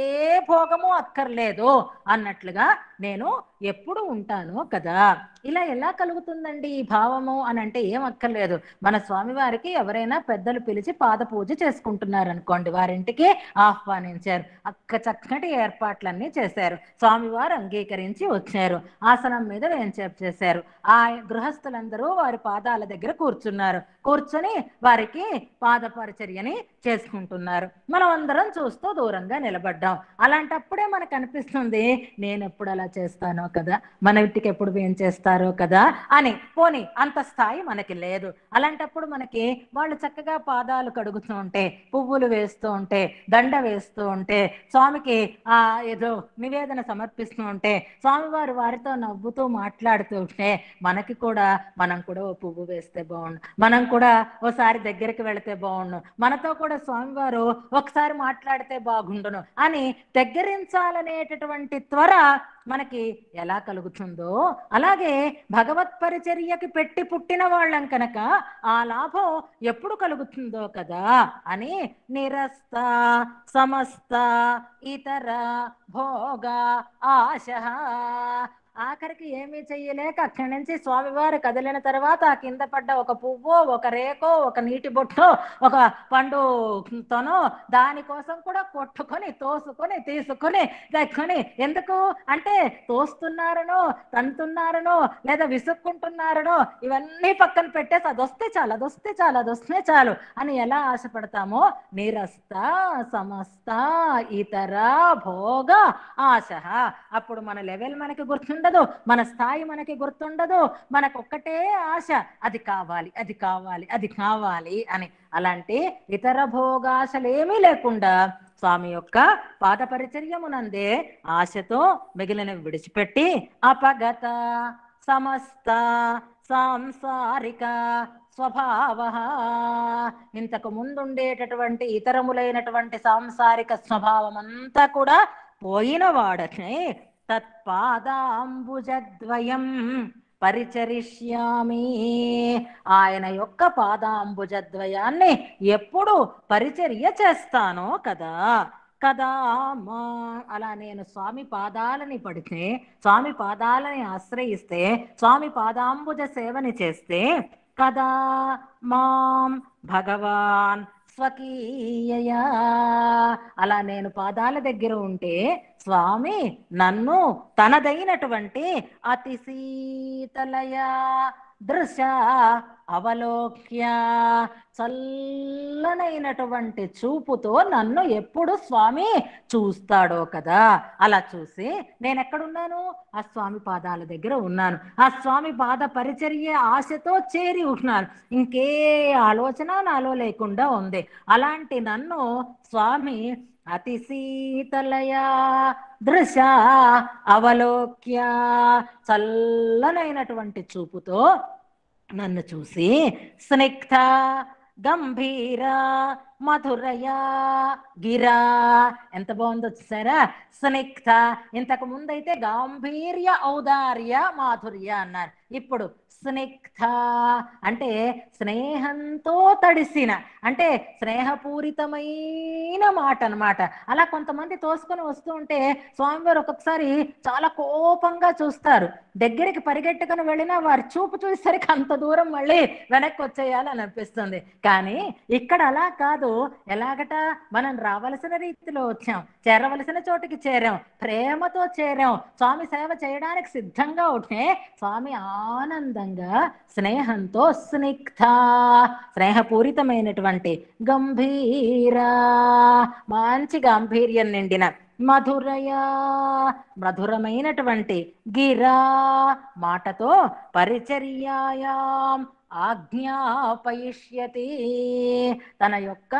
భోగము అక్కర్లేదు అన్నట్లుగా నేను ఎప్పుడు ఉంటాను కదా ఇలా ఎలా కలుగుతుందండి ఈ భావము అని అంటే ఏం అక్కర్లేదు మన స్వామివారికి ఎవరైనా పెద్దలు పిలిచి పాద పూజ చేసుకుంటున్నారు అనుకోండి వారింటికి ఆహ్వానించారు అక్క చక్కటి ఏర్పాట్లన్నీ చేశారు స్వామివారు అంగీకరించి వచ్చారు ఆసనం మీద వేంచేపు చేశారు ఆ గృహస్థులందరూ వారి పాదాల దగ్గర కూర్చున్నారు కూర్చొని వారికి పాద పరిచర్యని చేసుకుంటున్నారు మనం అందరం చూస్తూ దూరంగా నిలబడ్డాం అలాంటప్పుడే మనకు అనిపిస్తుంది నేను ఎప్పుడు అలా చేస్తానో కదా మన ఇంటికి ఎప్పుడు వేం చేస్తాను చేస్తున్నారు కదా అని పోని అంత స్థాయి మనకి లేదు అలాంటప్పుడు మనకి వాళ్ళు చక్కగా పాదాలు కడుగుతూ ఉంటే పువ్వులు వేస్తూ ఉంటే దండ వేస్తూ ఉంటే స్వామికి ఆ ఏదో నివేదన సమర్పిస్తూ ఉంటే స్వామివారు వారితో నవ్వుతూ మాట్లాడుతూ ఉంటే మనకి కూడా మనం కూడా ఓ పువ్వు వేస్తే బాగుండు మనం కూడా ఓసారి దగ్గరికి వెళితే బాగుండు మనతో కూడా స్వామివారు ఒకసారి మాట్లాడితే బాగుండును అని దగ్గరించాలనేటటువంటి త్వర మనకి ఎలా కలుగుతుందో అలాగే భగవత్ పరిచర్యకి పెట్టి పుట్టిన వాళ్ళం కనుక ఆ లాభం ఎప్పుడు కలుగుతుందో కదా అని నిరస్త సమస్త ఇతర భోగ ఆశ ఆఖరికి ఏమీ చెయ్యలేక అక్కడి నుంచి స్వామివారు కదిలిన తర్వాత ఆ కింద పడ్డ ఒక పువ్వు ఒక రేకో ఒక నీటి బొట్టో ఒక పండు తను దానికోసం కూడా కొట్టుకొని తోసుకొని తీసుకొని దక్కుని ఎందుకు అంటే తోస్తున్నారనో తంతున్నారనో లేదా విసుక్కుంటున్నారనో ఇవన్నీ పక్కన పెట్టేసి అది వస్తే చాలు వస్తే చాలు వస్తే చాలు అని ఎలా ఆశపడతామో నిరస్త సమస్త ఇతర భోగ ఆశ అప్పుడు మన లెవెల్ మనకి గుర్తుండ గుర్తుండదు మన స్థాయి మనకి గుర్తుండదు మనకొక్కటే ఆశ అది కావాలి అది కావాలి అది కావాలి అని అలాంటి ఇతర భోగాశలేమీ లేకుండా స్వామి యొక్క పాద పరిచర్యమునందే ఆశతో మిగిలిన విడిచిపెట్టి అపగత సమస్త సాంసారిక స్వభావ ఇంతకు ముందుండేటటువంటి ఇతరములైనటువంటి సాంసారిక స్వభావం అంతా కూడా పోయిన వాడని తత్పాదాంబుజద్వయం పరిచరిష్యామి ఆయన యొక్క పాదాంబుజద్వయాన్ని ఎప్పుడు పరిచర్య చేస్తానో కదా కదా మా అలా నేను స్వామి పాదాలని పడితే స్వామి పాదాలని ఆశ్రయిస్తే స్వామి పాదాంబుజ సేవని చేస్తే కదా మాం భగవాన్ స్వకీయయా అలా నేను పాదాల దగ్గర ఉంటే స్వామి నన్ను తనదైనటువంటి అతి శీతలయా దృశ అవలోక్య చల్లనైనటువంటి చూపుతో నన్ను ఎప్పుడు స్వామి చూస్తాడో కదా అలా చూసి నేను ఎక్కడున్నాను ఆ స్వామి పాదాల దగ్గర ఉన్నాను ఆ స్వామి పాద పరిచర్య ఆశతో చేరి ఉన్నాను ఇంకే ఆలోచన నాలో లేకుండా ఉంది అలాంటి నన్ను స్వామి అతి శీతలయా దృశ అవలోక్య చల్లనైనటువంటి చూపుతో నన్ను చూసి స్నిగ్ధ గంభీర మధురయా గిరా ఎంత బాగుందో చూసారా స్నిగ్ధ ఇంతకు ముందైతే గాంభీర్య ఔదార్య మాధుర్య అన్నారు ఇప్పుడు స్నిగ్ధ అంటే స్నేహంతో తడిసిన అంటే స్నేహపూరితమైన మాట అనమాట అలా కొంతమంది తోసుకొని వస్తూ ఉంటే స్వామివారు ఒక్కొక్కసారి చాలా కోపంగా చూస్తారు దగ్గరికి పరిగెట్టుకుని వెళ్ళినా వారు చూపు చూసేసరికి అంత దూరం మళ్ళీ వెనక్కి వచ్చేయాలని అనిపిస్తుంది కానీ ఇక్కడ అలా కాదు ఎలాగట మనం రావలసిన రీతిలో వచ్చాం చేరవలసిన చోటుకి చేరాం ప్రేమతో చేరాం స్వామి సేవ చేయడానికి సిద్ధంగా ఉంటే స్వామి ఆనందంగా స్నేహంతో స్నిగ్ధ స్నేహపూరితమైనటువంటి గంభీర మంచి గాంభీర్యం నిండిన మధురయా మధురమైనటువంటి గిరా మాటతో పరిచర్యాయాం ఆజ్ఞాపయిష్యతి తన యొక్క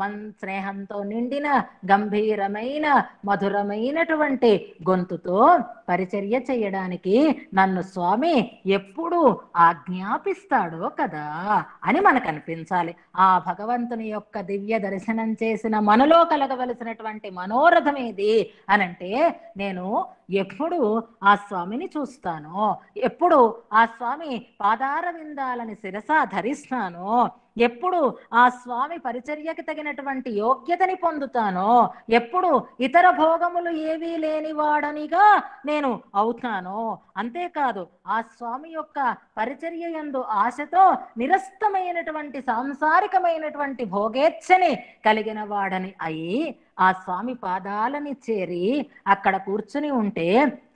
మన్ స్నేహంతో నిండిన గంభీరమైన మధురమైనటువంటి గొంతుతో పరిచర్య చేయడానికి నన్ను స్వామి ఎప్పుడు ఆజ్ఞాపిస్తాడో కదా అని మనకు అనిపించాలి ఆ భగవంతుని యొక్క దివ్య దర్శనం చేసిన మనలో కలగవలసినటువంటి మనోరథం ఏది అనంటే నేను ఎప్పుడు ఆ స్వామిని చూస్తాను ఎప్పుడు ఆ స్వామి పాదార విందాలని శిరస ధరిస్తాను ఎప్పుడు ఆ స్వామి పరిచర్యకి తగినటువంటి యోగ్యతని పొందుతానో ఎప్పుడు ఇతర భోగములు ఏవీ లేనివాడనిగా నేను అవుతానో అంతేకాదు ఆ స్వామి యొక్క పరిచర్య ఎందు ఆశతో నిరస్తమైనటువంటి సాంసారికమైనటువంటి భోగేచ్ఛని కలిగిన వాడని అయి ఆ స్వామి పాదాలని చేరి అక్కడ కూర్చుని ఉంటే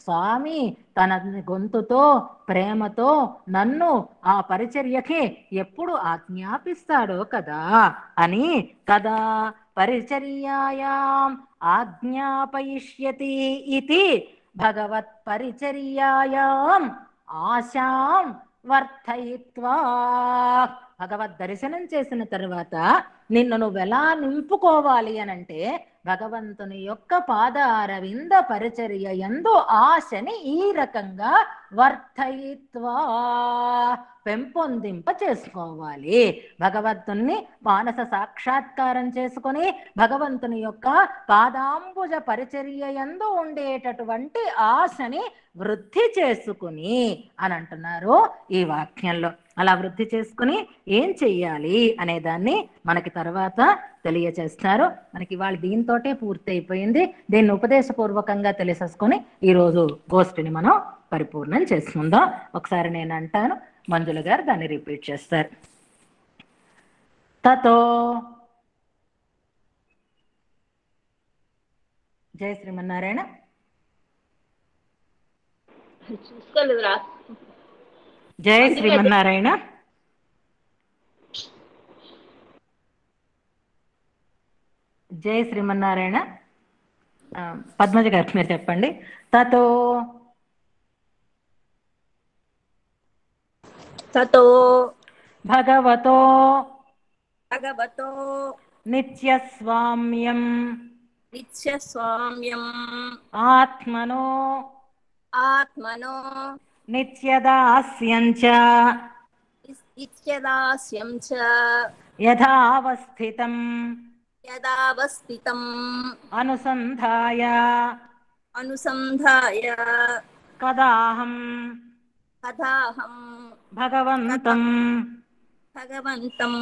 స్వామి తన గొంతుతో ప్రేమతో నన్ను ఆ పరిచర్యకి ఎప్పుడు ఆజ్ఞాపిస్తాడో కదా అని కదా పరిచర్యాయాం ఆజ్ఞాపయిష్యతి ఇది భగవత్ పరిచర్యాయాం ఆశాం వర్తయిత్వా భగవద్ దర్శనం చేసిన తర్వాత నిన్ను నువ్వు ఎలా నింపుకోవాలి అని అంటే భగవంతుని యొక్క పాద అరవింద పరిచర్య ఎందు ఆశని ఈ రకంగా వర్ధయిత్వా పెంపొందింప చేసుకోవాలి భగవంతుణ్ణి మానస సాక్షాత్కారం చేసుకొని భగవంతుని యొక్క పాదాంబుజ పరిచర్య ఎందు ఉండేటటువంటి ఆశని వృద్ధి చేసుకుని అని అంటున్నారు ఈ వాక్యంలో అలా వృద్ధి చేసుకుని ఏం చెయ్యాలి అనే దాన్ని మనకి తర్వాత తెలియచేస్తారు మనకి వాళ్ళు దీంతోటే పూర్తి అయిపోయింది దీన్ని ఉపదేశపూర్వకంగా తెలిసేసుకొని ఈరోజు గోష్ఠిని మనం పరిపూర్ణం చేసుకుందాం ఒకసారి నేను అంటాను మంజుల గారు దాన్ని రిపీట్ చేస్తారు తతో జయ శ్రీమన్నారాయణ చూసుకోలేదు జయ శ్రీమన్నారాయణ జయ శ్రీమన్నారాయణ పద్మజ గారు మీరు చెప్పండి తతో తతో భగవతో భగవతో నిత్య స్వామ్యం నిత్య స్వామ్యం ఆత్మనో ఆత్మనో यथावस्थितम् यदावस्थितम् अनुसन्धाय अनुसन्धाय कदाहं कदाहं भगवन्तं भगवन्तं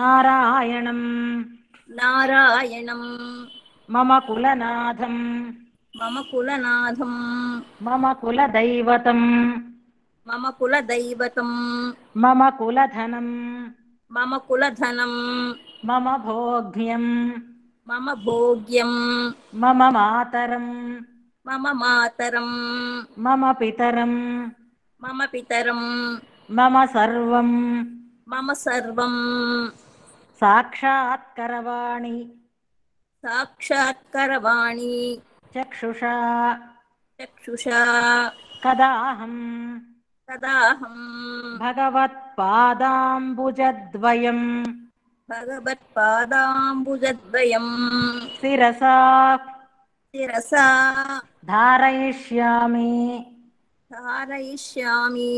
नारायणं नारायणं मम कुलनाथम् मम कुलनाथम् मम कुलदैवतम् मम कुलदैवतम् मम कुलधनम् मम कुलधनम् मम भोग्यम् मम भोग्यम् मम मातरम् मम मातरम् मम पितरम् मम पितरम् मम सर्वम् मम सर्वम् साक्षात् करवाणि साक्षात् करवाणि चक्षुषा चक्षुषा कदाहम् कदाहम् भगवत्पादाम्बुजद्वयम् भगवत्पादाम्बुजद्वयम् शिरसा शिरसा धारयिष्यामि धारयिष्यामि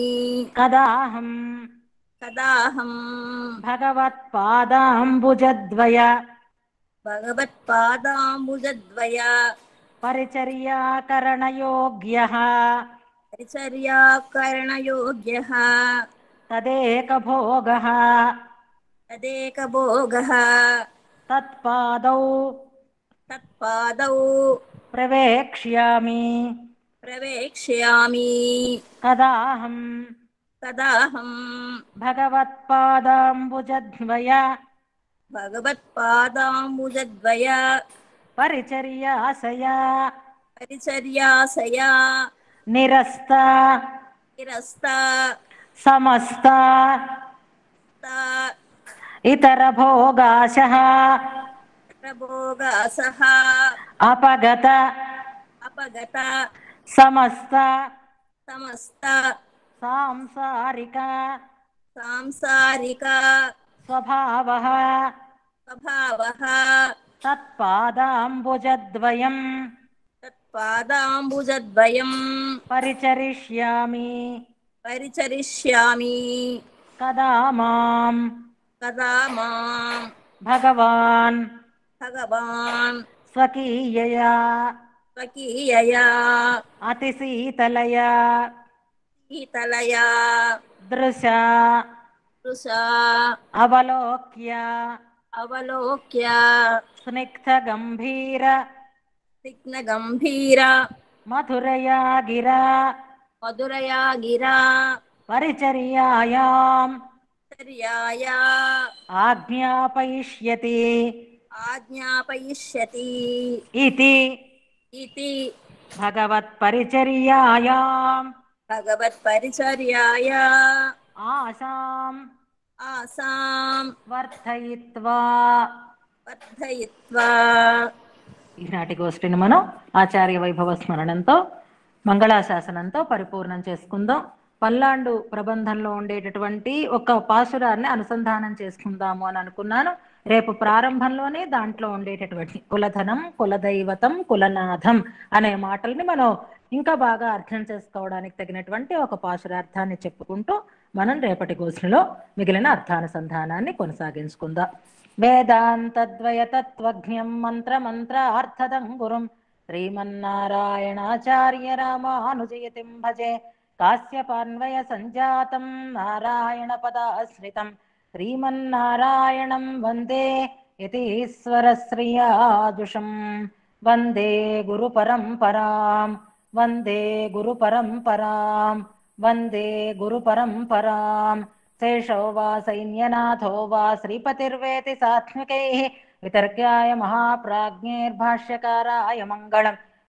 कदाहम् कदाहम् भगवत्पादाम्बुजद्वय भगवत्पादाम्बुजद्वय परिचर्याकरणयोग्यः परिचर्याकरणयोग्यः तदेकभोगः तदेकभोगः तत्पादौ तत्पादौ प्रवेक्ष्यामि प्रवेक्ष्यामि भगवत्पादाम्बुजद्वय भगवत्पादाम्बुजद्वय परिचर्यासया परिचर्यासया निरस्ता निरस्ता समस्ता इतरभोगाशः अपगत अपगत समस्त समस्त सांसारिका सांसारिका स्वभावः स्वभावः तत्पादाम्बुजद्वयम् तत्पादाम्बुजद्वयम् परिचरिष्यामि परिचरिष्यामि कदा माम् कदा माम् भगवान् भगवान् स्वकीयया स्वकीयया अतिशीतलया शीतलया दृशा दृशा अवलोक्य अवलोक्य स्निग्धगम्भीर स्निग्धगम्भीरा मधुरया गिरा मधुरया गिरा परिचर्यायाम् आज्ञापयिष्यति आज्ञापयिष्यति इति इति भगवत्परिचर्यायाम् भगवत्परिचर्याया आशाम् ఆసాం వర్ధయిత్వా వర్ధయిత్వా ఈనాటి గోష్ఠిని మనం ఆచార్య వైభవ స్మరణంతో మంగళాశాసనంతో పరిపూర్ణం చేసుకుందాం పల్లాండు ప్రబంధంలో ఉండేటటువంటి ఒక పాశురాన్ని అనుసంధానం చేసుకుందాము అని అనుకున్నాను రేపు ప్రారంభంలోనే దాంట్లో ఉండేటటువంటి కులధనం కులదైవతం కులనాథం అనే మాటల్ని మనం ఇంకా బాగా అర్థం చేసుకోవడానికి తగినటువంటి ఒక పాసురార్థాన్ని చెప్పుకుంటూ మనం రేపటి గోష్ఠిలో మిగిలిన అర్థానుసంధానాన్ని కొనసాగించుకుందాం వేదాంతద్వయతత్వజ్ఞం అర్థదం గురుం శ్రీమన్నారాయణాచార్య రామానుజయతిం భజే కాశ్యపాన్వయ సంజాతం నారాయణ పదాశ్రితం శ్రీమన్నారాయణం వందే ఈశ్వర యతీశ్వరశ్రియాజుషం వందే గురు పరంపరాం వందే గురు పరంపరాం वन्दे गुरुपरम्पराम् शेषो वा सैन्यनाथो वा श्रीपतिर्वेति सात्मिकैः वितर्क्याय महाप्राज्ञैर्भाष्यकाराय मङ्गलम्